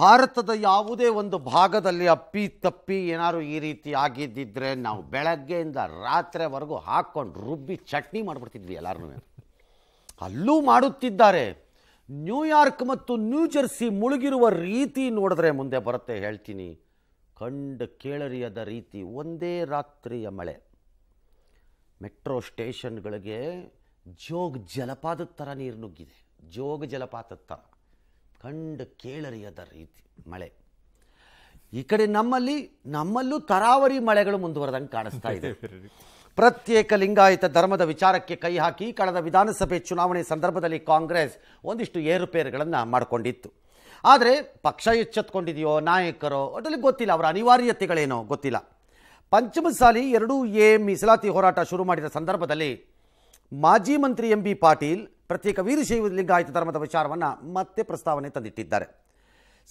ಭಾರತದ ಯಾವುದೇ ಒಂದು ಭಾಗದಲ್ಲಿ ಅಪ್ಪಿ ತಪ್ಪಿ ಏನಾದ್ರು ಈ ರೀತಿ ಆಗಿದ್ದಿದ್ರೆ ನಾವು ಬೆಳಗ್ಗೆಯಿಂದ ರಾತ್ರಿವರೆಗೂ ಹಾಕ್ಕೊಂಡು ರುಬ್ಬಿ ಚಟ್ನಿ ಮಾಡಿಬಿಡ್ತಿದ್ವಿ ಎಲ್ಲರೂ ಅಲ್ಲೂ ಮಾಡುತ್ತಿದ್ದಾರೆ ನ್ಯೂಯಾರ್ಕ್ ಮತ್ತು ನ್ಯೂಜೆರ್ಸಿ ಮುಳುಗಿರುವ ರೀತಿ ನೋಡಿದ್ರೆ ಮುಂದೆ ಬರುತ್ತೆ ಹೇಳ್ತೀನಿ ಕಂಡು ಕೇಳರಿಯದ ರೀತಿ ಒಂದೇ ರಾತ್ರಿಯ ಮಳೆ ಮೆಟ್ರೋ ಸ್ಟೇಷನ್ಗಳಿಗೆ ಜೋಗ ಜಲಪಾತದ ಥರ ನೀರು ನುಗ್ಗಿದೆ ಜೋಗ ಜಲಪಾತದ ಥರ ಕಂಡು ಕೇಳರಿಯದ ರೀತಿ ಮಳೆ ಈ ಕಡೆ ನಮ್ಮಲ್ಲಿ ನಮ್ಮಲ್ಲೂ ತರಾವರಿ ಮಳೆಗಳು ಮುಂದುವರೆದಂಗೆ ಕಾಣಿಸ್ತಾ ಇದೆ ಪ್ರತ್ಯೇಕ ಲಿಂಗಾಯತ ಧರ್ಮದ ವಿಚಾರಕ್ಕೆ ಕೈ ಹಾಕಿ ಕಳೆದ ವಿಧಾನಸಭೆ ಚುನಾವಣೆ ಸಂದರ್ಭದಲ್ಲಿ ಕಾಂಗ್ರೆಸ್ ಒಂದಿಷ್ಟು ಏರುಪೇರುಗಳನ್ನು ಮಾಡಿಕೊಂಡಿತ್ತು ಆದರೆ ಪಕ್ಷ ಎಚ್ಚೆತ್ಕೊಂಡಿದೆಯೋ ನಾಯಕರೋ ಅದರಲ್ಲಿ ಗೊತ್ತಿಲ್ಲ ಅವರ ಅನಿವಾರ್ಯತೆಗಳೇನೋ ಗೊತ್ತಿಲ್ಲ ಪಂಚಮಸಾಲಿ ಎರಡೂ ಎ ಮೀಸಲಾತಿ ಹೋರಾಟ ಶುರು ಮಾಡಿದ ಸಂದರ್ಭದಲ್ಲಿ ಮಾಜಿ ಮಂತ್ರಿ ಎಂ ಬಿ ಪಾಟೀಲ್ ಪ್ರತ್ಯೇಕ ವೀರಶೈವ ಲಿಂಗಾಯತ ಧರ್ಮದ ವಿಚಾರವನ್ನು ಮತ್ತೆ ಪ್ರಸ್ತಾವನೆ ತಂದಿಟ್ಟಿದ್ದಾರೆ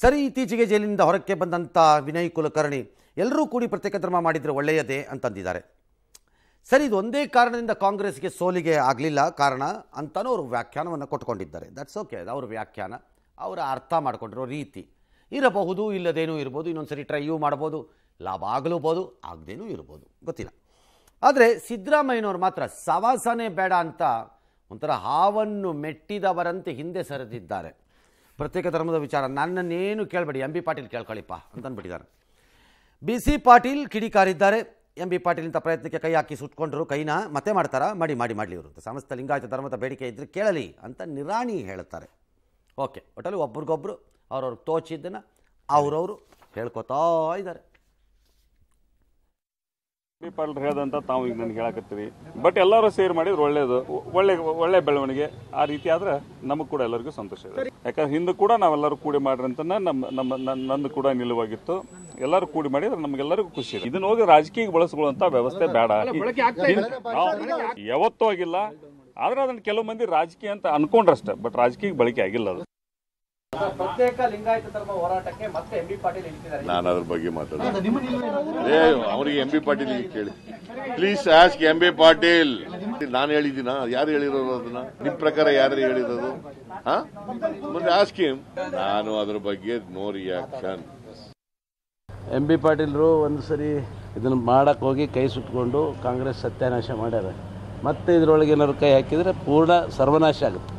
ಸರಿ ಇತ್ತೀಚೆಗೆ ಜೈಲಿನಿಂದ ಹೊರಕ್ಕೆ ಬಂದಂಥ ವಿನಯ್ ಕುಲಕರ್ಣಿ ಎಲ್ಲರೂ ಕೂಡಿ ಪ್ರತ್ಯೇಕ ಧರ್ಮ ಮಾಡಿದರೆ ಒಳ್ಳೆಯದೇ ಅಂತಂದಿದ್ದಾರೆ ಸರಿ ಇದು ಒಂದೇ ಕಾರಣದಿಂದ ಕಾಂಗ್ರೆಸ್ಗೆ ಸೋಲಿಗೆ ಆಗಲಿಲ್ಲ ಕಾರಣ ಅಂತಲೂ ಅವರು ವ್ಯಾಖ್ಯಾನವನ್ನು ಕೊಟ್ಕೊಂಡಿದ್ದಾರೆ ದಟ್ಸ್ ಓಕೆ ಅವ್ರ ವ್ಯಾಖ್ಯಾನ ಅವರ ಅರ್ಥ ಮಾಡಿಕೊಂಡಿರೋ ರೀತಿ ಇರಬಹುದು ಇಲ್ಲದೇನೂ ಇರ್ಬೋದು ಇನ್ನೊಂದು ಸರಿ ಟ್ರೈಯೂ ಮಾಡ್ಬೋದು ಲಾಭ ಆಗಲೂಬೋದು ಆಗದೇನೂ ಇರ್ಬೋದು ಗೊತ್ತಿಲ್ಲ ಆದರೆ ಸಿದ್ದರಾಮಯ್ಯನವ್ರು ಮಾತ್ರ ಸವಾಸನೆ ಬೇಡ ಅಂತ ಒಂಥರ ಹಾವನ್ನು ಮೆಟ್ಟಿದವರಂತೆ ಹಿಂದೆ ಸರಿದಿದ್ದಾರೆ ಪ್ರತ್ಯೇಕ ಧರ್ಮದ ವಿಚಾರ ನನ್ನನ್ನೇನು ಕೇಳಬೇಡಿ ಎಂ ಬಿ ಪಾಟೀಲ್ ಕೇಳ್ಕೊಳ್ಳಿಪ್ಪ ಅಂತಂದ್ಬಿಟ್ಟಿದ್ದಾರೆ ಬಿ ಸಿ ಪಾಟೀಲ್ ಕಿಡಿಕಾರಿದ್ದಾರೆ ಎಂ ಬಿ ಪಾಟೀಲ್ ಇಂಥ ಪ್ರಯತ್ನಕ್ಕೆ ಕೈ ಹಾಕಿ ಸುಟ್ಕೊಂಡ್ರು ಕೈನ ಮತ್ತೆ ಮಾಡ್ತಾರಾ ಮಾಡಿ ಮಾಡಿ ಮಾಡಲಿ ಇವರು ಸಮಸ್ತ ಲಿಂಗಾಯತ ಧರ್ಮದ ಬೇಡಿಕೆ ಇದ್ದರೆ ಕೇಳಲಿ ಅಂತ ನಿರಾಣಿ ಹೇಳ್ತಾರೆ ಓಕೆ ಒಟ್ಟಲ್ಲಿ ಒಬ್ರಿಗೊಬ್ರು ಅವ್ರವ್ರಿಗೆ ತೋಚಿದ್ದನ್ನು ಅವ್ರವರು ಹೇಳ್ಕೊತಾ ಇದ್ದಾರೆ ಪೀಪಲ್ ಹೇಳ್ದಂತ ತಾವು ಈಗ ನನಗೆ ಹೇಳಕತ್ತೀರಿ ಬಟ್ ಎಲ್ಲರೂ ಸೇರ್ ಮಾಡಿದ್ರೆ ಒಳ್ಳೇದು ಒಳ್ಳೆ ಒಳ್ಳೆ ಬೆಳವಣಿಗೆ ಆ ರೀತಿ ಆದ್ರೆ ನಮಗ್ ಕೂಡ ಎಲ್ಲರಿಗೂ ಸಂತೋಷ ಇದೆ ಯಾಕಂದ್ರೆ ಹಿಂದೆ ಕೂಡ ನಾವೆಲ್ಲರೂ ಕೂಡಿ ಮಾಡ್ರಿ ಅಂತ ನಮ್ಮ ನಮ್ಮ ನಂದು ಕೂಡ ನಿಲುವಾಗಿತ್ತು ಎಲ್ಲರೂ ಕೂಡಿ ಮಾಡಿದ್ರೆ ನಮ್ಗೆಲ್ಲರಿಗೂ ಖುಷಿ ಇದೆ ಇದನ್ನ ಹೋಗಿ ರಾಜಕೀಯ ಬಳಸ್ಕೊಳ್ಳುವಂತ ವ್ಯವಸ್ಥೆ ಬೇಡ ಯಾವತ್ತೂ ಆಗಿಲ್ಲ ಆದ್ರೆ ಅದನ್ನ ಕೆಲವು ಮಂದಿ ರಾಜಕೀಯ ಅಂತ ಅನ್ಕೊಂಡ್ರಷ್ಟೇ ಬಟ್ ರಾಜಕೀಯ ಬಳಕೆ ಆಗಿಲ್ಲ ಅದು ನಾನು ಅದ್ರ ಬಗ್ಗೆ ಮಾತಾಡ್ತೀನಿ ಅವರಿಗೆ ಎಂ ಬಿ ಪಾಟೀಲ್ ಕೇಳಿ please ask M B Patil ನಾನು ಹೇಳಿದ್ದೀನ ಯಾರು ಹೇಳಿರೋದು ಅದನ್ನ ನಿಮ್ ಪ್ರಕಾರ ಯಾರು ಹೇಳಿರೋದು ಹಾ ಮತ್ತೆ ಆಸ್ಕಿಮ್ ನಾನು ಅದ್ರ ಬಗ್ಗೆ ನೋ ರಿಯಾಕ್ಷನ್ ಎಂ ಬಿ ಪಾಟೀಲ್ರು ಒಂದು ಸರಿ ಇದನ್ನು ಮಾಡಕ್ಕೆ ಹೋಗಿ ಕೈ ಸುಟ್ಕೊಂಡು ಕಾಂಗ್ರೆಸ್ ಸತ್ಯನಾಶ ಮಾಡ್ಯಾರ ಮತ್ತೆ ಇದರೊಳಗೆ ಏನಾದ್ರು ಕೈ ಹಾಕಿದರೆ ಪೂರ್ಣ ಸರ್ವನಾಶ ಆಗುತ್ತೆ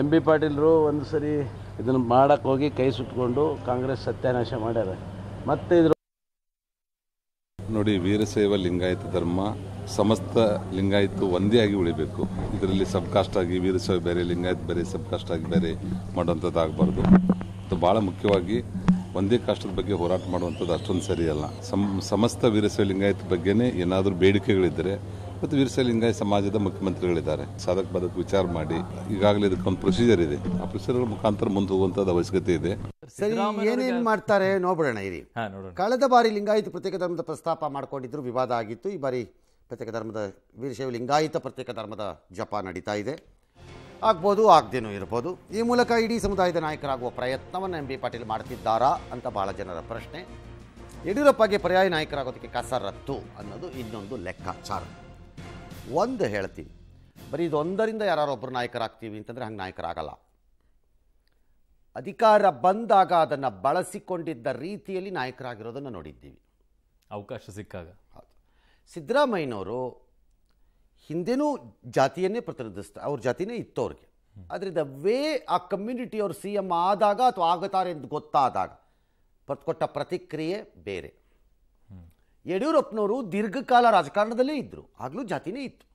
ಎಂ ಬಿ ಪಾಟೀಲ್ರು ಒಂದು ಸರಿ ಇದನ್ನು ಮಾಡಕ್ಕೆ ಹೋಗಿ ಕೈ ಸುಟ್ಕೊಂಡು ಕಾಂಗ್ರೆಸ್ ಸತ್ಯಾನಾಶ ಮಾಡ್ಯಾರ ಮತ್ತೆ ಇದ್ರ ನೋಡಿ ವೀರಶೈವ ಲಿಂಗಾಯತ ಧರ್ಮ ಸಮಸ್ತ ಲಿಂಗಾಯತ ಒಂದೇ ಆಗಿ ಉಳಿಬೇಕು ಇದರಲ್ಲಿ ಸಬ್ ಕಾಸ್ಟ್ ಆಗಿ ವೀರಶೈವ ಬೇರೆ ಲಿಂಗಾಯತ ಬೇರೆ ಸಬ್ ಕಾಸ್ಟ್ ಆಗಿ ಬೇರೆ ಮಾಡುವಂಥದ್ದು ಆಗಬಾರ್ದು ಮತ್ತು ಭಾಳ ಮುಖ್ಯವಾಗಿ ಒಂದೇ ಕಾಷ್ಟದ ಬಗ್ಗೆ ಹೋರಾಟ ಮಾಡುವಂಥದ್ದು ಅಷ್ಟೊಂದು ಸರಿಯಲ್ಲ ಸಮ್ ಸಮಸ್ತ ವೀರಶೈವ ಲಿಂಗಾಯತ ಬಗ್ಗೆನೇ ಏನಾದರೂ ಬೇಡಿಕೆಗಳಿದ್ದರೆ ಮತ್ತು ವೀರಶೈಲಿಂಗಾಯ ಸಮಾಜದ ಮುಖ್ಯಮಂತ್ರಿಗಳಿದ್ದಾರೆ ಸಾಧಕ ಬಾಧಕ ವಿಚಾರ ಮಾಡಿ ಈಗಾಗಲೇ ಇದಕ್ಕೊಂದು ಪ್ರೊಸೀಜರ್ ಇದೆ ಆ ಪ್ರೊಸೀಜರ್ ಮುಖಾಂತರ ಮುಂದೆ ಹೋಗುವಂತಹ ಅವಶ್ಯಕತೆ ಇದೆ ಸರಿ ಏನೇನು ಮಾಡ್ತಾರೆ ನೋಡೋಣ ಇರಿ ಕಳೆದ ಬಾರಿ ಲಿಂಗಾಯತ ಪ್ರತ್ಯೇಕ ಧರ್ಮದ ಪ್ರಸ್ತಾಪ ಮಾಡ್ಕೊಂಡಿದ್ರು ವಿವಾದ ಆಗಿತ್ತು ಈ ಬಾರಿ ಪ್ರತ್ಯೇಕ ಧರ್ಮದ ವೀರಶೈವ ಲಿಂಗಾಯತ ಪ್ರತ್ಯೇಕ ಧರ್ಮದ ಜಪ ನಡೀತಾ ಇದೆ ಆಗ್ಬೋದು ಆಗ್ದೇನೂ ಇರ್ಬೋದು ಈ ಮೂಲಕ ಇಡೀ ಸಮುದಾಯದ ನಾಯಕರಾಗುವ ಪ್ರಯತ್ನವನ್ನು ಎಂ ಬಿ ಪಾಟೀಲ್ ಮಾಡ್ತಿದ್ದಾರಾ ಅಂತ ಬಹಳ ಜನರ ಪ್ರಶ್ನೆ ಯಡಿಯೂರಪ್ಪಗೆ ಪರ್ಯಾಯ ನಾಯಕರಾಗೋದಕ್ಕೆ ಕಸರತ್ತು ಅನ್ನೋದು ಇನ್ನೊಂದು ಲೆಕ್ಕಾಚಾರ ಒಂದು ಹೇಳ್ತೀನಿ ಬರೀ ಇದೊಂದರಿಂದ ಯಾರೊಬ್ಬರು ನಾಯಕರಾಗ್ತೀವಿ ಅಂತಂದರೆ ಹಂಗೆ ನಾಯಕರಾಗಲ್ಲ ಅಧಿಕಾರ ಬಂದಾಗ ಅದನ್ನು ಬಳಸಿಕೊಂಡಿದ್ದ ರೀತಿಯಲ್ಲಿ ನಾಯಕರಾಗಿರೋದನ್ನು ನೋಡಿದ್ದೀವಿ ಅವಕಾಶ ಸಿಕ್ಕಾಗ ಹೌದು ಸಿದ್ದರಾಮಯ್ಯನವರು ಹಿಂದೆನೂ ಜಾತಿಯನ್ನೇ ಪ್ರತಿನಿಧಿಸ್ತಾರೆ ಅವ್ರ ಜಾತಿನೇ ಇತ್ತು ಅವ್ರಿಗೆ ವೇ ಆ ಕಮ್ಯುನಿಟಿ ಅವ್ರು ಸಿ ಎಂ ಆದಾಗ ಅಥವಾ ಆಗುತ್ತಾರೆ ಎಂದು ಗೊತ್ತಾದಾಗ ಕೊಟ್ಟ ಪ್ರತಿಕ್ರಿಯೆ ಬೇರೆ ಯಡಿಯೂರಪ್ಪನವರು ದೀರ್ಘಕಾಲ ರಾಜಕಾರಣದಲ್ಲೇ ಇದ್ದರು ಆಗಲೂ ಜಾತಿನೇ ಇತ್ತು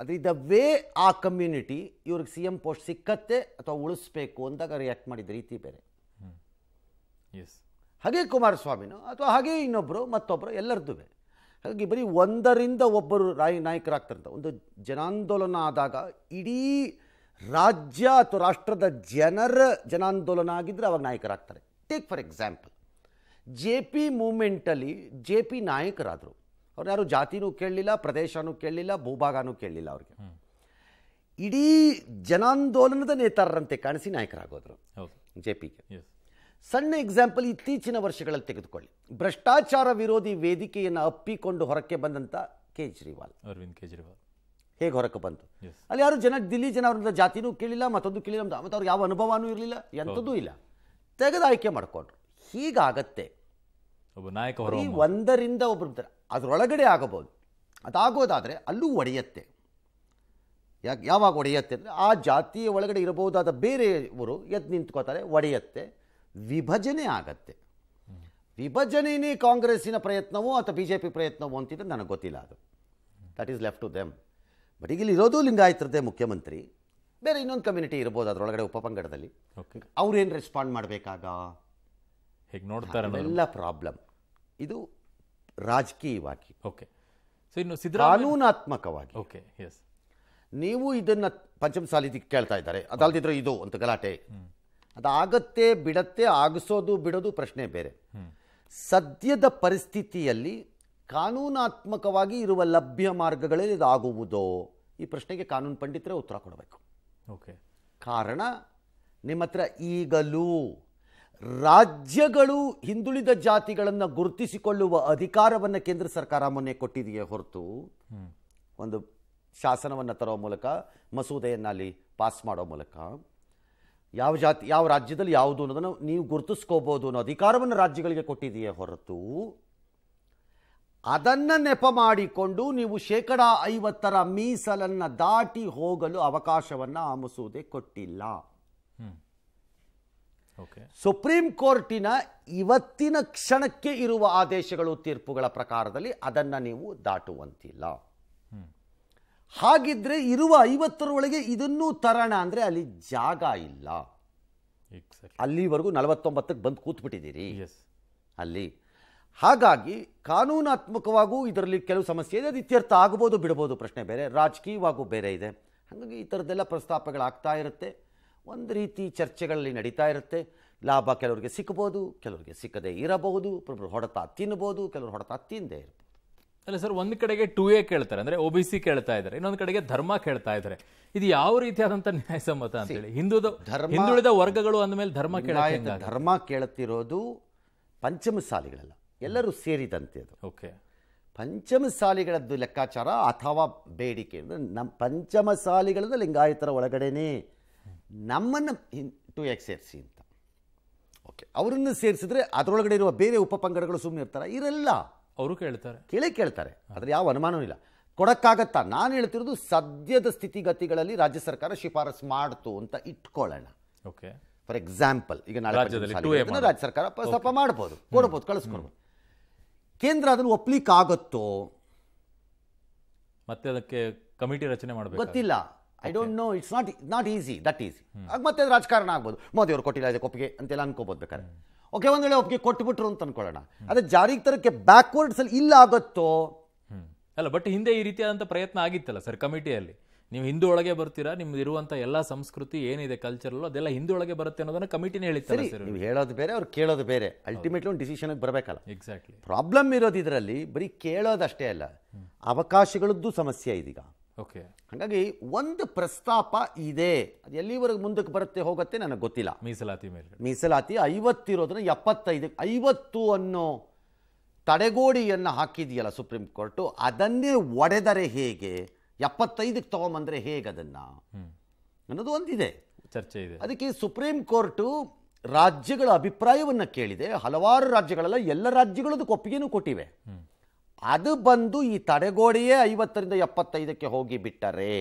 ಆದರೆ ವೇ ಆ ಕಮ್ಯುನಿಟಿ ಇವ್ರಿಗೆ ಸಿ ಎಂ ಪೋಸ್ಟ್ ಸಿಕ್ಕತ್ತೆ ಅಥವಾ ಉಳಿಸ್ಬೇಕು ಅಂದಾಗ ರಿಯಾಕ್ಟ್ ಮಾಡಿದ ರೀತಿ ಬೇರೆ ಎಸ್ ಹಾಗೆ ಕುಮಾರಸ್ವಾಮಿನೋ ಅಥವಾ ಹಾಗೆ ಇನ್ನೊಬ್ಬರು ಮತ್ತೊಬ್ಬರು ಎಲ್ಲರದ್ದು ಹಾಗಾಗಿ ಬರೀ ಒಂದರಿಂದ ಒಬ್ಬರು ರಾಯ ನಾಯಕರಾಗ್ತಾರಂತ ಒಂದು ಜನಾಂದೋಲನ ಆದಾಗ ಇಡೀ ರಾಜ್ಯ ಅಥವಾ ರಾಷ್ಟ್ರದ ಜನರ ಜನಾಂದೋಲನ ಆಗಿದ್ದರೆ ಅವಾಗ ನಾಯಕರಾಗ್ತಾರೆ take for example J P ಮೂಮೆಂಟಲ್ಲಿ ಜೆ ಪಿ ನಾಯಕರಾದರು ಅವ್ರು ಯಾರು ಜಾತಿನೂ ಕೇಳಲಿಲ್ಲ ಪ್ರದೇಶನೂ ಕೇಳಲಿಲ್ಲ ಭೂಭಾಗನೂ ಕೇಳಲಿಲ್ಲ ಅವ್ರಿಗೆ ಇಡೀ ಜನಾಂದೋಲನದ ನೇತಾರರಂತೆ ಕಾಣಿಸಿ ನಾಯಕರಾಗೋದ್ರು ಜೆ ಪಿಗೆ ಸಣ್ಣ ಎಕ್ಸಾಂಪಲ್ ಇತ್ತೀಚಿನ ವರ್ಷಗಳಲ್ಲಿ ತೆಗೆದುಕೊಳ್ಳಿ ಭ್ರಷ್ಟಾಚಾರ ವಿರೋಧಿ ವೇದಿಕೆಯನ್ನು ಅಪ್ಪಿಕೊಂಡು ಹೊರಕ್ಕೆ ಬಂದಂಥ ಕೇಜ್ರಿವಾಲ್ ಅರವಿಂದ್ ಕೇಜ್ರಿವಾಲ್ ಹೇಗೆ ಹೊರಕ್ಕೆ ಬಂತು ಅಲ್ಲಿ ಯಾರು ಜನ ದಿಲ್ಲಿ ಜನ ಅವ್ರಿಂದ ಜಾತಿನೂ ಕೇಳಿಲ್ಲ ಮತ್ತೊಂದು ಕೇಳಿಲ್ಲ ಮತ್ತು ಅವ್ರಿಗೆ ಯಾವ ಅನುಭವನೂ ಇರಲಿಲ್ಲ ಎಂಥದ್ದೂ ಇಲ್ಲ ತೆಗೆದು ಆಯ್ಕೆ ಮಾಡಿಕೊಂಡ್ರು ಹೀಗಾಗತ್ತೆ ಒಬ್ಬ ನಾಯಕ ಹೊರ ಒಂದರಿಂದ ಒಬ್ಬರು ಅದರೊಳಗಡೆ ಆಗಬಹುದು ಅದಾಗೋದಾದರೆ ಅಲ್ಲೂ ಒಡೆಯತ್ತೆ ಯಾಕೆ ಯಾವಾಗ ಒಡೆಯತ್ತೆ ಅಂದರೆ ಆ ಜಾತಿಯ ಒಳಗಡೆ ಇರಬಹುದಾದ ಬೇರೆಯವರು ಎದ್ದು ನಿಂತ್ಕೋತಾರೆ ಒಡೆಯತ್ತೆ ವಿಭಜನೆ ಆಗತ್ತೆ ವಿಭಜನೆಯೇ ಕಾಂಗ್ರೆಸ್ಸಿನ ಪ್ರಯತ್ನವೋ ಅಥವಾ ಬಿ ಜೆ ಪಿ ಪ್ರಯತ್ನವೋ ಅಂತಿದ್ರೆ ನನಗೆ ಗೊತ್ತಿಲ್ಲ ಅದು that is left to them but ಈಗ ಇರೋದು ಲಿಂಗಾಯತರದ್ದೇ ಮುಖ್ಯಮಂತ್ರಿ ಬೇರೆ ಇನ್ನೊಂದು ಕಮ್ಯುನಿಟಿ ಇರ್ಬೋದು ಅದರೊಳಗಡೆ ಉಪಪಂಗಡದಲ್ಲಿ ಅವ್ರೇನು ರೆಸ್ಪಾಂಡ್ ಮಾಡಬೇಕಾಗ ಹೇಗೆ ನೋಡ್ತಾರೆ ಎಲ್ಲ ಪ್ರಾಬ್ಲಮ್ ಇದು ರಾಜಕೀಯವಾಗಿ ಓಕೆ ಸೊ ಇನ್ನು ಕಾನೂನಾತ್ಮಕವಾಗಿ ಓಕೆ ಎಸ್ ನೀವು ಇದನ್ನು ಸಾಲಿದಿಗೆ ಕೇಳ್ತಾ ಇದ್ದಾರೆ ಅದಲ್ದಿದ್ರೆ ಇದು ಅಂತ ಗಲಾಟೆ ಆಗತ್ತೆ ಬಿಡತ್ತೆ ಆಗಿಸೋದು ಬಿಡೋದು ಪ್ರಶ್ನೆ ಬೇರೆ ಸದ್ಯದ ಪರಿಸ್ಥಿತಿಯಲ್ಲಿ ಕಾನೂನಾತ್ಮಕವಾಗಿ ಇರುವ ಲಭ್ಯ ಮಾರ್ಗಗಳಲ್ಲಿ ಇದಾಗುವುದೋ ಈ ಪ್ರಶ್ನೆಗೆ ಕಾನೂನು ಪಂಡಿತರೇ ಉತ್ತರ ಕೊಡಬೇಕು ಓಕೆ ಕಾರಣ ನಿಮ್ಮ ಹತ್ರ ಈಗಲೂ ರಾಜ್ಯಗಳು ಹಿಂದುಳಿದ ಜಾತಿಗಳನ್ನು ಗುರುತಿಸಿಕೊಳ್ಳುವ ಅಧಿಕಾರವನ್ನು ಕೇಂದ್ರ ಸರ್ಕಾರ ಮೊನ್ನೆ ಕೊಟ್ಟಿದೆಯೇ ಹೊರತು ಒಂದು ಶಾಸನವನ್ನು ತರುವ ಮೂಲಕ ಮಸೂದೆಯನ್ನು ಅಲ್ಲಿ ಪಾಸ್ ಮಾಡೋ ಮೂಲಕ ಯಾವ ಜಾತಿ ಯಾವ ರಾಜ್ಯದಲ್ಲಿ ಯಾವುದು ಅನ್ನೋದನ್ನು ನೀವು ಗುರುತಿಸ್ಕೋಬೋದು ಅನ್ನೋ ಅಧಿಕಾರವನ್ನು ರಾಜ್ಯಗಳಿಗೆ ಕೊಟ್ಟಿದೆಯೇ ಹೊರತು ಅದನ್ನು ನೆಪ ಮಾಡಿಕೊಂಡು ನೀವು ಶೇಕಡ ಐವತ್ತರ ಮೀಸಲನ್ನು ದಾಟಿ ಹೋಗಲು ಅವಕಾಶವನ್ನು ಆ ಮಸೂದೆ ಕೊಟ್ಟಿಲ್ಲ ಸುಪ್ರೀಂ ಕೋರ್ಟಿನ ಇವತ್ತಿನ ಕ್ಷಣಕ್ಕೆ ಇರುವ ಆದೇಶಗಳು ತೀರ್ಪುಗಳ ಪ್ರಕಾರದಲ್ಲಿ ಅದನ್ನು ನೀವು ದಾಟುವಂತಿಲ್ಲ ಹಾಗಿದ್ರೆ ಇರುವ ಒಳಗೆ ಇದನ್ನು ತರೋಣ ಅಂದರೆ ಅಲ್ಲಿ ಜಾಗ ಇಲ್ಲ ಅಲ್ಲಿವರೆಗೂ ನಲವತ್ತೊಂಬತ್ತಕ್ಕೆ ಬಂದು ಕೂತ್ಬಿಟ್ಟಿದ್ದೀರಿ ಅಲ್ಲಿ ಹಾಗಾಗಿ ಕಾನೂನಾತ್ಮಕವಾಗೂ ಇದರಲ್ಲಿ ಕೆಲವು ಸಮಸ್ಯೆ ಇದೆ ಅದು ಇತ್ಯರ್ಥ ಆಗ್ಬೋದು ಬಿಡ್ಬೋದು ಪ್ರಶ್ನೆ ಬೇರೆ ರಾಜಕೀಯವಾಗೂ ಬೇರೆ ಇದೆ ಹಾಗಾಗಿ ಈ ಥರದ್ದೆಲ್ಲ ಪ್ರಸ್ತಾಪಗಳಾಗ್ತಾ ಇರುತ್ತೆ ಒಂದು ರೀತಿ ಚರ್ಚೆಗಳಲ್ಲಿ ನಡೀತಾ ಇರುತ್ತೆ ಲಾಭ ಕೆಲವರಿಗೆ ಸಿಕ್ಕಬಹುದು ಕೆಲವರಿಗೆ ಸಿಕ್ಕದೇ ಇರಬಹುದು ಒಬ್ಬರು ಹೊಡೆತ ತಿನ್ನಬಹುದು ಕೆಲವರು ಹೊಡೆತ ತಿಂದೇ ಇರಬಹುದು ಅಲ್ಲ ಸರ್ ಒಂದು ಕಡೆಗೆ ಟು ಎ ಕೇಳ್ತಾರೆ ಅಂದರೆ ಒ ಬಿ ಸಿ ಕೇಳ್ತಾ ಇದ್ದಾರೆ ಇನ್ನೊಂದು ಕಡೆಗೆ ಧರ್ಮ ಕೇಳ್ತಾ ಇದ್ದಾರೆ ಇದು ಯಾವ ರೀತಿಯಾದಂಥ ನ್ಯಾಯಸಮ್ಮತ ಅಂತೇಳಿ ಧರ್ಮ ಹಿಂದುಳಿದ ವರ್ಗಗಳು ಅಂದಮೇಲೆ ಧರ್ಮ ಕೇಳ ಧರ್ಮ ಕೇಳುತ್ತಿರೋದು ಸಾಲಿಗಳಲ್ಲ ಎಲ್ಲರೂ ಸೇರಿದಂತೆ ಅದು ಓಕೆ ಪಂಚಮಸಾಲಿಗಳದ್ದು ಲೆಕ್ಕಾಚಾರ ಅಥವಾ ಬೇಡಿಕೆ ಅಂದರೆ ನಮ್ಮ ಪಂಚಮಸಾಲಿಗಳದ್ದು ಲಿಂಗಾಯತರ ಒಳಗಡೆನೇ ನಮ್ಮನ್ನು ಟು ಎಕ್ಸ್ ಸೇರಿಸಿ ಅಂತ ಓಕೆ ಅವರನ್ನು ಸೇರಿಸಿದ್ರೆ ಅದರೊಳಗಡೆ ಇರುವ ಬೇರೆ ಉಪಪಂಗಡಗಳು ಸುಮ್ಮನೆ ಇರ್ತಾರೆ ಇರಲ್ಲ ಅವರು ಕೇಳ್ತಾರೆ ಕೇಳೇ ಕೇಳ್ತಾರೆ ಆದರೆ ಯಾವ ಅನುಮಾನವೂ ಇಲ್ಲ ಕೊಡೋಕ್ಕಾಗತ್ತಾ ನಾನು ಹೇಳ್ತಿರೋದು ಸದ್ಯದ ಸ್ಥಿತಿಗತಿಗಳಲ್ಲಿ ರಾಜ್ಯ ಸರ್ಕಾರ ಶಿಫಾರಸು ಮಾಡ್ತು ಅಂತ ಇಟ್ಕೊಳ್ಳೋಣ ಓಕೆ ಫಾರ್ ಎಕ್ಸಾಂಪಲ್ ಈಗ ನಾಳೆ ರಾಜ್ಯ ಸರ್ಕಾರ ಸ್ವಲ್ಪ ಮಾಡ್ಬೋದು ಕೊಡ್ಬೋದು ಕಳಿಸ್ಕೊಡ್ಬೋದು ಕೇಂದ್ರ ಅದನ್ನು ಒಪ್ಲಿಕ್ಕಾಗತ್ತೋ ಮತ್ತೆ ಅದಕ್ಕೆ ಕಮಿಟಿ ರಚನೆ ಮಾಡಬೇಕು ಗೊತ್ತಿಲ್ಲ I don't know it's not not easy that easy ಆಗ ಮತ್ತೆ ಅದು ರಾಜಕಾರಣ ಆಗ್ಬೋದು ಮೋದಿ ಅವರು ಕೊಟ್ಟಿಲ್ಲ ಇದಕ್ಕೆ ಒಪ್ಪಿಗೆ ಅಂತೆಲ್ಲ ಅನ್ಕೋಬೋದು ಬೇಕಾದ್ರೆ ಓಕೆ ಒಂದು ವೇಳೆ ಒಪ್ಪಿಗೆ ಕೊಟ್ಬಿಟ್ರು ಅಂತ ಅನ್ಕೊಳ್ಳೋಣ ಅದೇ ಜಾರಿಗೆ ತರಕ್ಕೆ ಅಲ್ಲಿ ಇಲ್ಲ ಆಗುತ್ತೋ ಅಲ್ಲ ಬಟ್ ಹಿಂದೆ ಈ ರೀತಿಯಾದಂಥ ಪ್ರಯತ್ನ ಆಗಿತ್ತಲ್ಲ ಸರ್ ಕಮಿಟಿಯಲ್ಲಿ ನೀವು ಹಿಂದೂ ಒಳಗೆ ಬರ್ತೀರಾ ನಿಮ್ದು ಇರುವಂಥ ಎಲ್ಲ ಸಂಸ್ಕೃತಿ ಏನಿದೆ ಕಲ್ಚರಲ್ಲು ಅದೆಲ್ಲ ಹಿಂದೂ ಒಳಗೆ ಬರುತ್ತೆ ಅನ್ನೋದನ್ನ ಕಮಿಟಿನೇ ಹೇಳಿದ್ದಾರೆ ಸರ್ ನೀವು ಹೇಳೋದು ಬೇರೆ ಅವ್ರು ಕೇಳೋದು ಬೇರೆ ಅಲ್ಟಿಮೇಟ್ಲಿ ಒಂದು ಡಿಸಿಷನ್ಗೆ ಬರಬೇಕಲ್ಲ ಎಕ್ಸಾಕ್ಟ್ಲಿ ಪ್ರಾಬ್ಲಮ್ ಇರೋದು ಇದರಲ್ಲಿ ಬರೀ ಕೇಳೋದಷ್ಟೇ ಅಲ್ಲ ಅವಕಾಶಗಳದ್ದು ಸಮಸ್ಯೆ ಇದೀಗ ಓಕೆ ಹಾಗಾಗಿ ಒಂದು ಪ್ರಸ್ತಾಪ ಇದೆ ಅದು ಎಲ್ಲಿವರೆಗೂ ಮುಂದಕ್ಕೆ ಬರುತ್ತೆ ಹೋಗುತ್ತೆ ನನಗೆ ಗೊತ್ತಿಲ್ಲ ಮೀಸಲಾತಿ ಮೇಲೆ ಮೀಸಲಾತಿ ಐವತ್ತಿರೋದನ್ನ ಎಪ್ಪತ್ತೈದು ಐವತ್ತು ಅನ್ನೋ ತಡೆಗೋಡಿಯನ್ನು ಹಾಕಿದೆಯಲ್ಲ ಸುಪ್ರೀಂ ಕೋರ್ಟು ಅದನ್ನೇ ಒಡೆದರೆ ಹೇಗೆ ಎಪ್ಪತ್ತೈದಕ್ಕೆ ತೊಗೊಂಬಂದರೆ ಹೇಗೆ ಅದನ್ನು ಅನ್ನೋದು ಒಂದಿದೆ ಚರ್ಚೆ ಇದೆ ಅದಕ್ಕೆ ಸುಪ್ರೀಂ ಕೋರ್ಟು ರಾಜ್ಯಗಳ ಅಭಿಪ್ರಾಯವನ್ನು ಕೇಳಿದೆ ಹಲವಾರು ರಾಜ್ಯಗಳಲ್ಲ ಎಲ್ಲ ರಾಜ್ಯಗಳದಕ್ಕೆ ಒಪ್ಪಿಗೆನೂ ಕೊಟ್ಟಿವೆ ಅದು ಬಂದು ಈ ತಡೆಗೋಡೆಯೇ ಐವತ್ತರಿಂದ ಎಪ್ಪತ್ತೈದಕ್ಕೆ ಹೋಗಿ ಬಿಟ್ಟರೆ